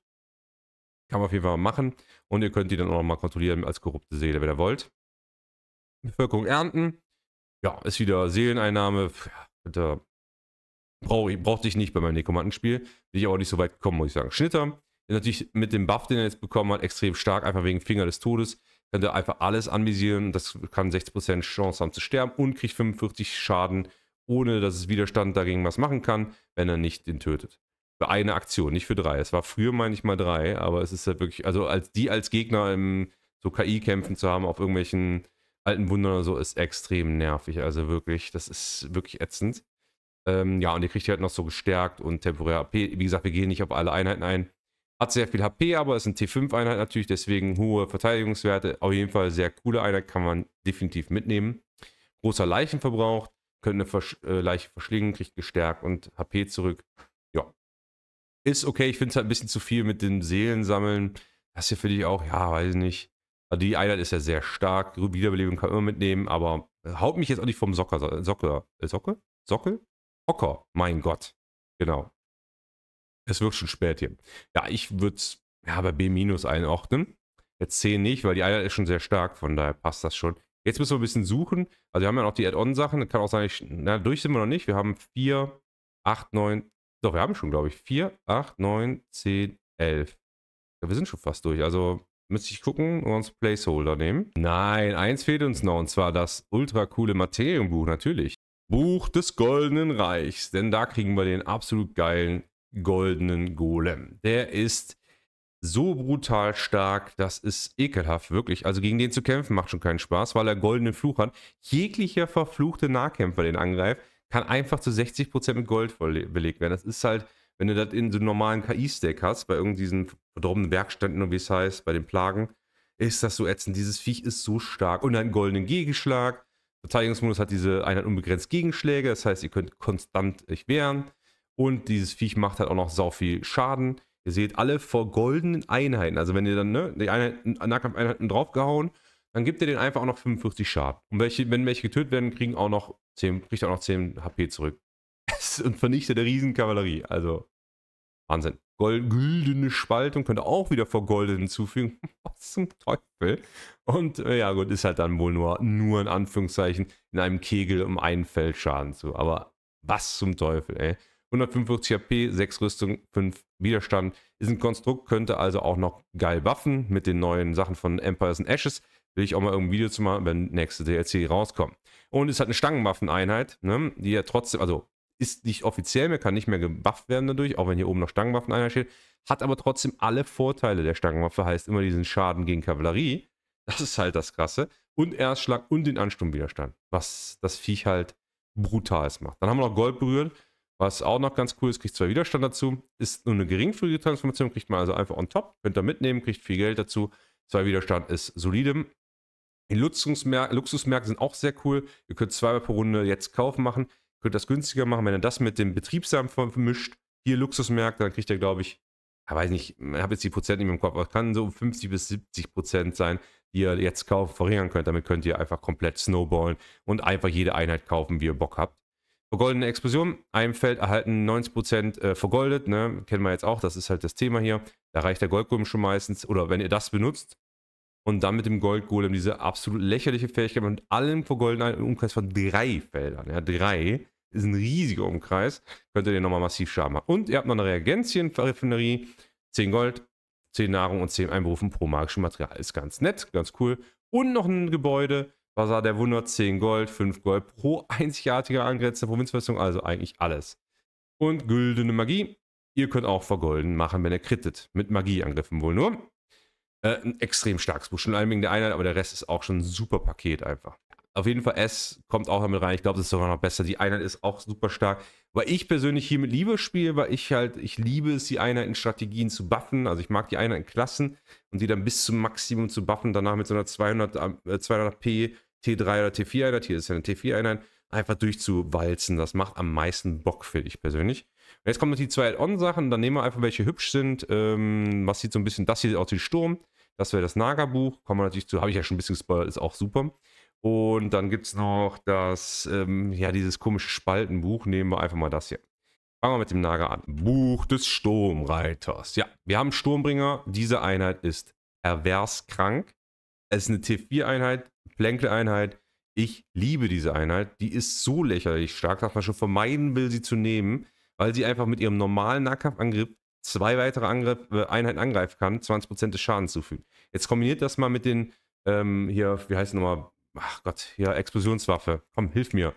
Speaker 1: Kann man auf jeden Fall mal machen. Und ihr könnt die dann auch nochmal kontrollieren als korrupte Seele, wenn ihr wollt. Bevölkerung ernten. Ja, ist wieder Seeleneinnahme. Ja, Brauche ich, brauchte ich nicht bei meinem Nekromantenspiel. Bin ich aber auch nicht so weit gekommen, muss ich sagen. Schnitter ist natürlich mit dem Buff, den er jetzt bekommen hat, extrem stark, einfach wegen Finger des Todes. Könnt ihr einfach alles anvisieren. Das kann 60% Chance haben zu sterben und kriegt 45 Schaden, ohne dass es Widerstand dagegen was machen kann, wenn er nicht den tötet. Für eine Aktion, nicht für drei. Es war früher, meine ich mal, drei, aber es ist halt wirklich, also als die als Gegner im so KI-Kämpfen zu haben auf irgendwelchen alten Wundern oder so, ist extrem nervig. Also wirklich, das ist wirklich ätzend. Ähm, ja, und ihr kriegt halt noch so gestärkt und temporär AP. Wie gesagt, wir gehen nicht auf alle Einheiten ein. Hat sehr viel HP, aber ist ein T5-Einheit natürlich, deswegen hohe Verteidigungswerte. Auf jeden Fall sehr coole Einheit, kann man definitiv mitnehmen. Großer Leichenverbrauch, könnte eine Versch äh, Leiche verschlingen, kriegt gestärkt und HP zurück. Ja. Ist okay, ich finde es halt ein bisschen zu viel mit den Seelen sammeln. Das hier finde ich auch, ja, weiß ich nicht. Also die Einheit ist ja sehr stark. Wiederbelebung kann man immer mitnehmen, aber äh, haut mich jetzt auch nicht vom Socker. Socker. Äh, Sockel? Sockel? Hocker, Mein Gott. Genau es wird schon spät hier. Ja, ich würde es ja, bei B- einordnen. Jetzt C nicht, weil die Eier ist schon sehr stark, von daher passt das schon. Jetzt müssen wir ein bisschen suchen. Also wir haben ja noch die Add-on-Sachen. Kann auch sein, ich, na, durch sind wir noch nicht. Wir haben 4, 8, 9, doch, wir haben schon, glaube ich, 4, 8, 9, 10, 11. Ja, wir sind schon fast durch. Also müsste ich gucken und uns Placeholder nehmen. Nein, eins fehlt uns noch und zwar das ultra coole Materienbuch, natürlich. Buch des Goldenen Reichs, denn da kriegen wir den absolut geilen goldenen Golem. Der ist so brutal stark, das ist ekelhaft, wirklich. Also gegen den zu kämpfen macht schon keinen Spaß, weil er goldenen Fluch hat. Jeglicher verfluchte Nahkämpfer, den angreift, kann einfach zu 60% mit Gold belegt werden. Das ist halt, wenn du das in so einem normalen KI-Stack hast, bei irgendeinen verdorbenen Werkständen und wie es heißt, bei den Plagen, ist das so ätzend. Dieses Viech ist so stark. Und einen goldenen Gegenschlag. Verteidigungsmodus hat diese Einheit unbegrenzt Gegenschläge, das heißt, ihr könnt konstant euch wehren. Und dieses Viech macht halt auch noch sau viel Schaden. Ihr seht alle vor goldenen Einheiten. Also wenn ihr dann ne, die Einheiten, Nahkampfeinheiten draufgehauen, dann gibt ihr den einfach auch noch 45 Schaden. Und welche, wenn welche getötet werden, kriegen auch noch 10, kriegt auch noch 10 HP zurück. Und vernichtet der Riesenkavallerie. Also Wahnsinn. Gold, goldene Spaltung könnte auch wieder vor Golden hinzufügen. Was zum Teufel? Und äh, ja gut, ist halt dann wohl nur, nur in Anführungszeichen in einem Kegel um einen Feldschaden zu. Aber was zum Teufel, ey. 145 HP, 6 Rüstung, 5 Widerstand. Ist ein Konstrukt, könnte also auch noch geil waffen mit den neuen Sachen von Empires and Ashes. Will ich auch mal irgendein Video zu machen, wenn nächste DLC rauskommt. Und es hat eine Stangenwaffeneinheit, ne, die ja trotzdem, also ist nicht offiziell mehr, kann nicht mehr gebufft werden dadurch, auch wenn hier oben noch Stangenwaffeneinheit steht. Hat aber trotzdem alle Vorteile der Stangenwaffe, heißt immer diesen Schaden gegen Kavallerie. Das ist halt das Krasse. Und Erstschlag und den Ansturmwiderstand, was das Viech halt brutal macht. Dann haben wir noch Gold berührt was auch noch ganz cool ist, kriegt zwei Widerstand dazu. Ist nur eine geringfügige Transformation, kriegt man also einfach on top. Könnt ihr mitnehmen, kriegt viel Geld dazu. Zwei Widerstand ist solidem. Die Luxusmärkte sind auch sehr cool. Ihr könnt zweimal pro Runde jetzt kaufen machen. Ihr könnt das günstiger machen, wenn ihr das mit dem Betriebsamt vermischt. Hier Luxusmärkte, dann kriegt ihr, glaube ich, ich weiß nicht, ich habe jetzt die Prozent nicht mehr im Kopf, aber es kann so 50 bis 70 Prozent sein, die ihr jetzt kaufen, verringern könnt. Damit könnt ihr einfach komplett snowballen und einfach jede Einheit kaufen, wie ihr Bock habt. Vergoldene Explosion, einem Feld erhalten 90% äh, vergoldet, ne? kennen wir jetzt auch, das ist halt das Thema hier. Da reicht der Goldgolem schon meistens, oder wenn ihr das benutzt und dann mit dem Goldgolem diese absolut lächerliche Fähigkeit mit allem vergoldenen im Umkreis von drei Feldern, ja, drei, ist ein riesiger Umkreis, könnt ihr den nochmal massiv Schaden machen. Und ihr habt noch eine Reagenzien-Raffinerie, 10 Gold, 10 Nahrung und 10 Einberufen pro magischen Material, ist ganz nett, ganz cool. Und noch ein Gebäude, Bazar der Wunder, 10 Gold, 5 Gold pro einzigartiger angrenzender Provinzfestung, also eigentlich alles. Und güldene Magie. Ihr könnt auch vergolden machen, wenn ihr krittet. Mit Magieangriffen wohl nur. Äh, ein extrem starkes Buch. Schon allein der Einheit, aber der Rest ist auch schon ein super Paket einfach. Auf jeden Fall, S kommt auch damit rein. Ich glaube, das ist sogar noch besser. Die Einheit ist auch super stark. Weil ich persönlich hier mit Liebe spiele, weil ich halt, ich liebe es, die Einheiten Strategien zu buffen. Also ich mag die Einheiten Klassen und die dann bis zum Maximum zu buffen, danach mit so einer 200, äh, 200p T3 oder T4-Einheit, hier ist ja eine T4-Einheit, einfach durchzuwalzen. Das macht am meisten Bock, finde ich persönlich. Und jetzt kommen noch die zwei Add-on-Sachen, dann nehmen wir einfach welche hübsch sind. Ähm, was sieht so ein bisschen, das hier aus den Sturm, das wäre das Naga-Buch, kommen wir natürlich zu, habe ich ja schon ein bisschen gespoilert, ist auch super. Und dann gibt es noch das, ähm, ja, dieses komische Spaltenbuch, nehmen wir einfach mal das hier. Fangen wir mit dem Nager an. Buch des Sturmreiters. Ja, wir haben Sturmbringer. Diese Einheit ist pervers krank. Es ist eine T4-Einheit, plänkel einheit Ich liebe diese Einheit. Die ist so lächerlich stark, dass man schon vermeiden will, sie zu nehmen, weil sie einfach mit ihrem normalen Nahkampfangriff zwei weitere Angriff, äh, Einheiten angreifen kann, 20% des Schadens zufügen. Jetzt kombiniert das mal mit den, ähm, hier, wie heißt es nochmal? Ach Gott, hier, Explosionswaffe. Komm, hilf mir.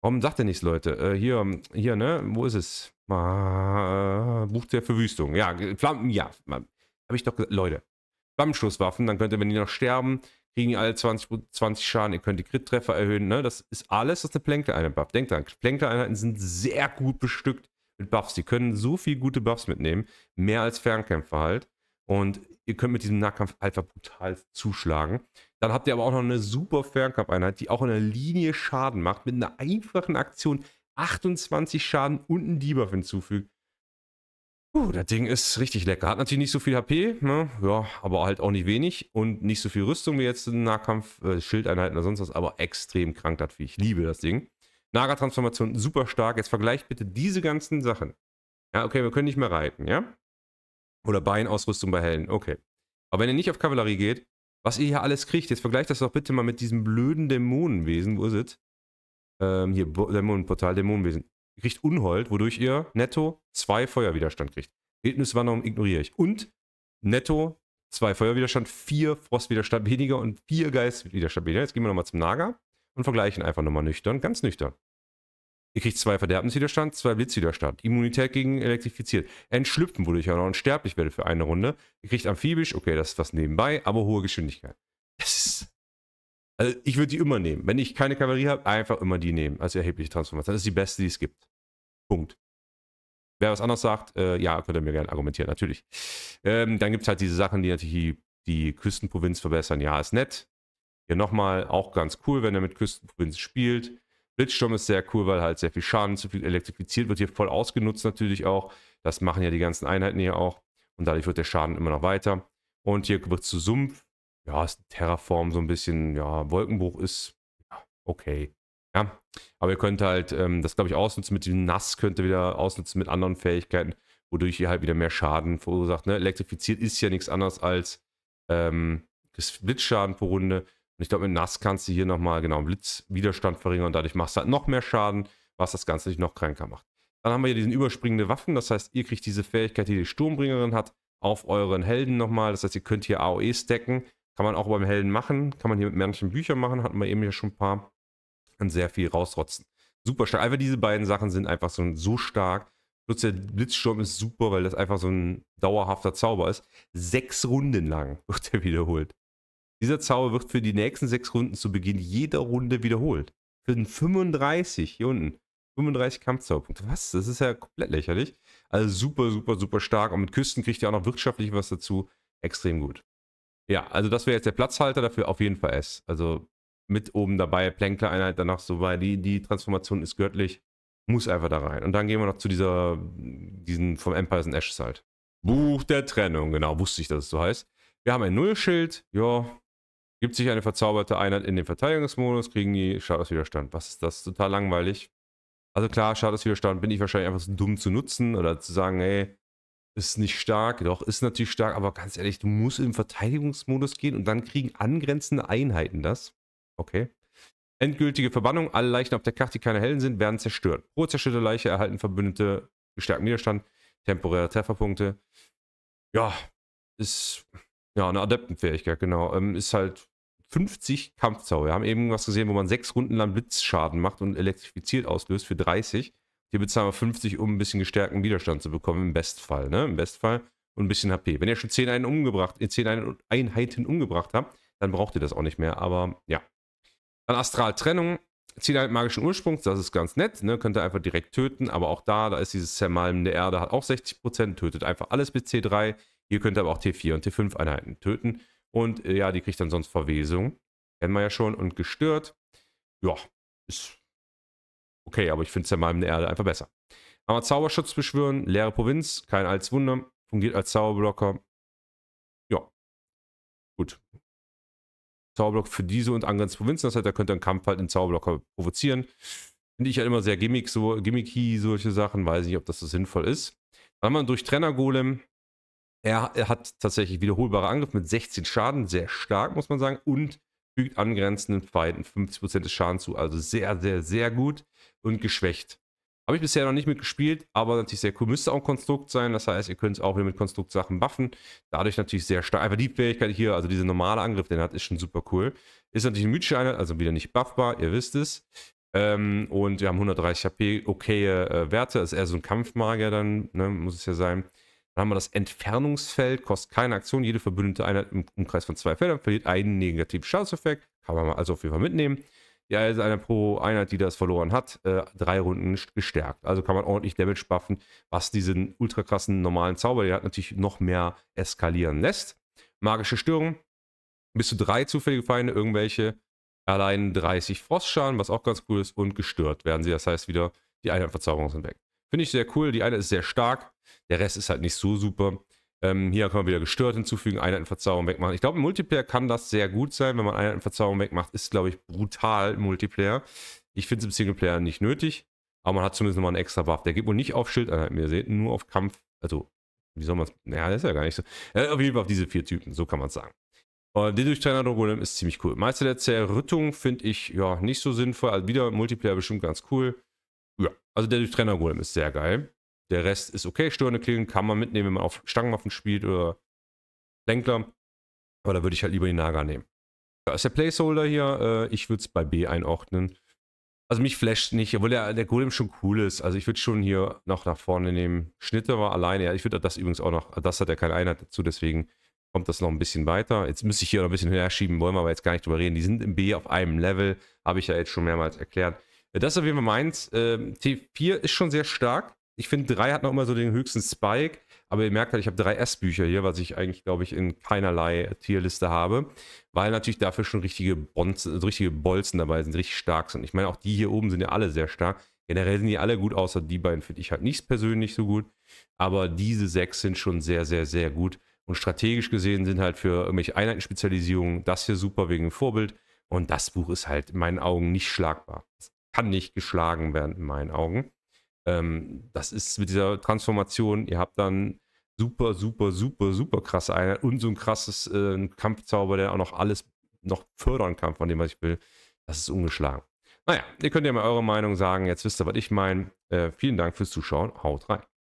Speaker 1: Warum sagt er nichts, Leute? Äh, hier, hier, ne? Wo ist es? Ah, Buch der Verwüstung. Ja, Flammen, ja. Habe ich doch gesagt. Leute, Flammenschusswaffen, dann könnt ihr, wenn die noch sterben, kriegen die alle 20, 20 Schaden. Ihr könnt die Crit-Treffer erhöhen, ne? Das ist alles, was eine Plänkeleinheit bufft. Denkt dran, Plänkel-Einheiten sind sehr gut bestückt mit Buffs. Die können so viel gute Buffs mitnehmen. Mehr als Fernkämpfer halt. Und Ihr könnt mit diesem Nahkampf halt einfach brutal zuschlagen. Dann habt ihr aber auch noch eine super Fernkampfeinheit, die auch in der Linie Schaden macht. Mit einer einfachen Aktion 28 Schaden und einen Debuff hinzufügt. Puh, das Ding ist richtig lecker. Hat natürlich nicht so viel HP, ne? ja, aber halt auch nicht wenig. Und nicht so viel Rüstung wie jetzt in Nahkampf, äh, Schildeinheiten oder sonst was, aber extrem krank das Vieh. Ich liebe das Ding. Naga-Transformation super stark. Jetzt vergleicht bitte diese ganzen Sachen. Ja, okay, wir können nicht mehr reiten, ja? Oder Beinausrüstung bei Helden. Okay. Aber wenn ihr nicht auf Kavallerie geht, was ihr hier alles kriegt, jetzt vergleicht das doch bitte mal mit diesem blöden Dämonenwesen. Wo ist es? Ähm, hier, Dämonenportal, Dämonenwesen. Ihr kriegt Unhold, wodurch ihr netto zwei Feuerwiderstand kriegt. Wildniswanderung ignoriere ich. Und netto zwei Feuerwiderstand, vier Frostwiderstand weniger und vier Geistwiderstand weniger. Jetzt gehen wir nochmal zum Naga und vergleichen einfach nochmal nüchtern, ganz nüchtern. Ihr kriegt zwei Verderbniswiderstand, zwei Blitzwiderstand. Immunität gegen elektrifiziert. Entschlüpfen, wodurch ihr auch noch unsterblich werde für eine Runde. Ihr kriegt amphibisch, okay, das ist was nebenbei, aber hohe Geschwindigkeit. Das ist. Also ich würde die immer nehmen. Wenn ich keine Kavallerie habe, einfach immer die nehmen als erhebliche Transformation. Das ist die beste, die es gibt. Punkt. Wer was anderes sagt, äh, ja, könnt ihr mir gerne argumentieren, natürlich. Ähm, dann gibt es halt diese Sachen, die natürlich die, die Küstenprovinz verbessern. Ja, ist nett. Hier nochmal, auch ganz cool, wenn ihr mit Küstenprovinz spielt. Blitzsturm ist sehr cool, weil halt sehr viel Schaden, zu viel elektrifiziert wird, hier voll ausgenutzt natürlich auch. Das machen ja die ganzen Einheiten hier auch. Und dadurch wird der Schaden immer noch weiter. Und hier wird zu Sumpf. Ja, ist Terraform so ein bisschen, ja, Wolkenbruch ist ja, okay. Ja, aber ihr könnt halt ähm, das, glaube ich, ausnutzen mit dem Nass, könnt ihr wieder ausnutzen mit anderen Fähigkeiten, wodurch ihr halt wieder mehr Schaden verursacht. Ne? Elektrifiziert ist ja nichts anderes als ähm, Blitzschaden pro Runde. Und ich glaube, mit Nass kannst du hier nochmal genau Blitzwiderstand verringern und dadurch machst du halt noch mehr Schaden, was das Ganze nicht noch kranker macht. Dann haben wir hier diesen überspringende Waffen, das heißt, ihr kriegt diese Fähigkeit, die die Sturmbringerin hat, auf euren Helden nochmal. Das heißt, ihr könnt hier AOE stacken. Kann man auch beim Helden machen, kann man hier mit manchen Büchern machen, hatten wir eben ja schon ein paar. Und sehr viel rausrotzen. Super stark. Einfach diese beiden Sachen sind einfach so, so stark. Plus der Blitzsturm ist super, weil das einfach so ein dauerhafter Zauber ist. Sechs Runden lang wird er wiederholt. Dieser Zauber wird für die nächsten sechs Runden zu Beginn jeder Runde wiederholt. Für den 35 hier unten. 35 Kampfzauberpunkte. Was? Das ist ja komplett lächerlich. Also super, super, super stark. Und mit Küsten kriegt ihr auch noch wirtschaftlich was dazu. Extrem gut. Ja, also das wäre jetzt der Platzhalter dafür auf jeden Fall S. Also mit oben dabei, Plänkler-Einheit danach so, weil die, die Transformation ist göttlich. Muss einfach da rein. Und dann gehen wir noch zu dieser, diesen vom Empires and Ashes halt. Buch der Trennung, genau, wusste ich, dass es so heißt. Wir haben ein Nullschild, ja, Gibt sich eine verzauberte Einheit in den Verteidigungsmodus, kriegen die Schadenswiderstand. Was ist das? Total langweilig. Also klar, Schadenswiderstand bin ich wahrscheinlich einfach so dumm zu nutzen oder zu sagen, hey, ist nicht stark. Doch, ist natürlich stark, aber ganz ehrlich, du musst im Verteidigungsmodus gehen und dann kriegen angrenzende Einheiten das. Okay. Endgültige Verbannung. Alle Leichen auf der Karte, die keine Helden sind, werden zerstört. Pro zerstörte Leiche erhalten Verbündete gestärkten Widerstand, temporäre Trefferpunkte. Ja, ist ja, eine Adeptenfähigkeit, genau. Ähm, ist halt 50 Kampfzauber. Wir haben eben was gesehen, wo man sechs Runden lang Blitzschaden macht und elektrifiziert auslöst für 30. Hier bezahlen wir 50, um ein bisschen gestärkten Widerstand zu bekommen, im Bestfall, ne? Im Bestfall und ein bisschen HP. Wenn ihr schon 10, einen umgebracht, 10 äh, Einheiten umgebracht habt, dann braucht ihr das auch nicht mehr, aber ja. Dann Astraltrennung, Ziel halt magischen Ursprungs, das ist ganz nett, ne? könnt ihr einfach direkt töten, aber auch da, da ist dieses Zermalmen der Erde, hat auch 60%, tötet einfach alles bis C3, Ihr könnt aber auch T4 und T5 Einheiten töten. Und äh, ja, die kriegt dann sonst Verwesung. Kennen wir ja schon. Und gestört. Ja, ist okay, aber ich finde es ja mal in der Erde einfach besser. Aber Zauberschutz beschwören, leere Provinz, kein als Wunder, fungiert als Zauberblocker. Ja, gut. Zauberblock für diese und angrenzende Provinzen, das heißt, da könnt ihr einen Kampf halt in Zauberblocker provozieren. Finde ich halt immer sehr gimmick, so, gimmicky, solche Sachen. Weiß nicht, ob das so sinnvoll ist. Dann haben wir einen Durchtrenner-Golem. Er, er, hat tatsächlich wiederholbare Angriffe mit 16 Schaden, sehr stark, muss man sagen, und fügt angrenzenden Feinden 50% des Schadens zu. Also sehr, sehr, sehr gut und geschwächt. Habe ich bisher noch nicht mitgespielt, aber natürlich sehr cool. Müsste auch ein Konstrukt sein, das heißt, ihr könnt es auch wieder mit Konstruktsachen buffen. Dadurch natürlich sehr stark. Einfach die Fähigkeit hier, also dieser normale Angriff, den er hat, ist schon super cool. Ist natürlich ein mythische Einheit, also wieder nicht buffbar, ihr wisst es. Ähm, und wir haben 130 HP, okay äh, Werte. Ist eher so ein Kampfmagier dann, ne, muss es ja sein. Dann haben wir das Entfernungsfeld, kostet keine Aktion. Jede verbündete Einheit im Umkreis von zwei Feldern verliert einen negativen Schadenseffekt. Kann man also auf jeden Fall mitnehmen. Ja, also einer pro Einheit, die das verloren hat, äh, drei Runden gestärkt. Also kann man ordentlich Damage buffen, was diesen ultra krassen normalen Zauber, der hat natürlich noch mehr eskalieren lässt. Magische Störung. Bis zu drei zufällige Feinde, irgendwelche. Allein 30 Frostschaden, was auch ganz cool ist. Und gestört werden sie. Das heißt wieder, die Einheit sind weg. Finde ich sehr cool. Die eine ist sehr stark. Der Rest ist halt nicht so super. Ähm, hier kann man wieder gestört hinzufügen, Einheitenverzauberung wegmachen. Ich glaube, im Multiplayer kann das sehr gut sein. Wenn man Einheitenverzauberung wegmacht, ist, glaube ich, brutal im Multiplayer. Ich finde es im Singleplayer nicht nötig. Aber man hat zumindest nochmal einen extra Waff. Der geht wohl nicht auf Schildeinheiten, äh, wie ihr seht, nur auf Kampf. Also, wie soll man es. Naja, das ist ja gar nicht so. Ja, äh, auf jeden Fall auf diese vier Typen, so kann man es sagen. Und der Durchtrenner Golem ist ziemlich cool. Meister der Zerrüttung finde ich ja nicht so sinnvoll. Also wieder Multiplayer bestimmt ganz cool. Ja, also der Durchtrainer-Golem ist sehr geil. Der Rest ist okay. Störende Klingen kann man mitnehmen, wenn man auf Stangenwaffen spielt oder Lenkler. Aber da würde ich halt lieber die Naga nehmen. Da ist der Placeholder hier. Äh, ich würde es bei B einordnen. Also mich flasht nicht, obwohl der, der Golem schon cool ist. Also ich würde schon hier noch nach vorne nehmen. Schnitte war alleine. Ja, ich würde das übrigens auch noch. Das hat ja keine Einheit dazu, deswegen kommt das noch ein bisschen weiter. Jetzt müsste ich hier noch ein bisschen her schieben, wollen wir aber jetzt gar nicht drüber reden. Die sind im B auf einem Level, habe ich ja jetzt schon mehrmals erklärt. Das ist auf jeden Fall meins. Ähm, T4 ist schon sehr stark. Ich finde, 3 hat noch immer so den höchsten Spike. Aber ihr merkt halt, ich habe drei S-Bücher hier, was ich eigentlich, glaube ich, in keinerlei Tierliste habe. Weil natürlich dafür schon richtige, Bonzen, also richtige Bolzen dabei sind, richtig stark sind. Ich meine, auch die hier oben sind ja alle sehr stark. Generell sind die alle gut, außer die beiden finde ich halt nicht persönlich so gut. Aber diese sechs sind schon sehr, sehr, sehr gut. Und strategisch gesehen sind halt für irgendwelche Einheitenspezialisierungen das hier super wegen dem Vorbild. Und das Buch ist halt in meinen Augen nicht schlagbar kann nicht geschlagen werden in meinen Augen. Ähm, das ist mit dieser Transformation, ihr habt dann super, super, super, super krasse Einheit und so ein krasses äh, Kampfzauber, der auch noch alles noch fördern kann von dem, was ich will. Das ist ungeschlagen. Naja, ihr könnt ja mal eure Meinung sagen. Jetzt wisst ihr, was ich meine. Äh, vielen Dank fürs Zuschauen. Haut rein.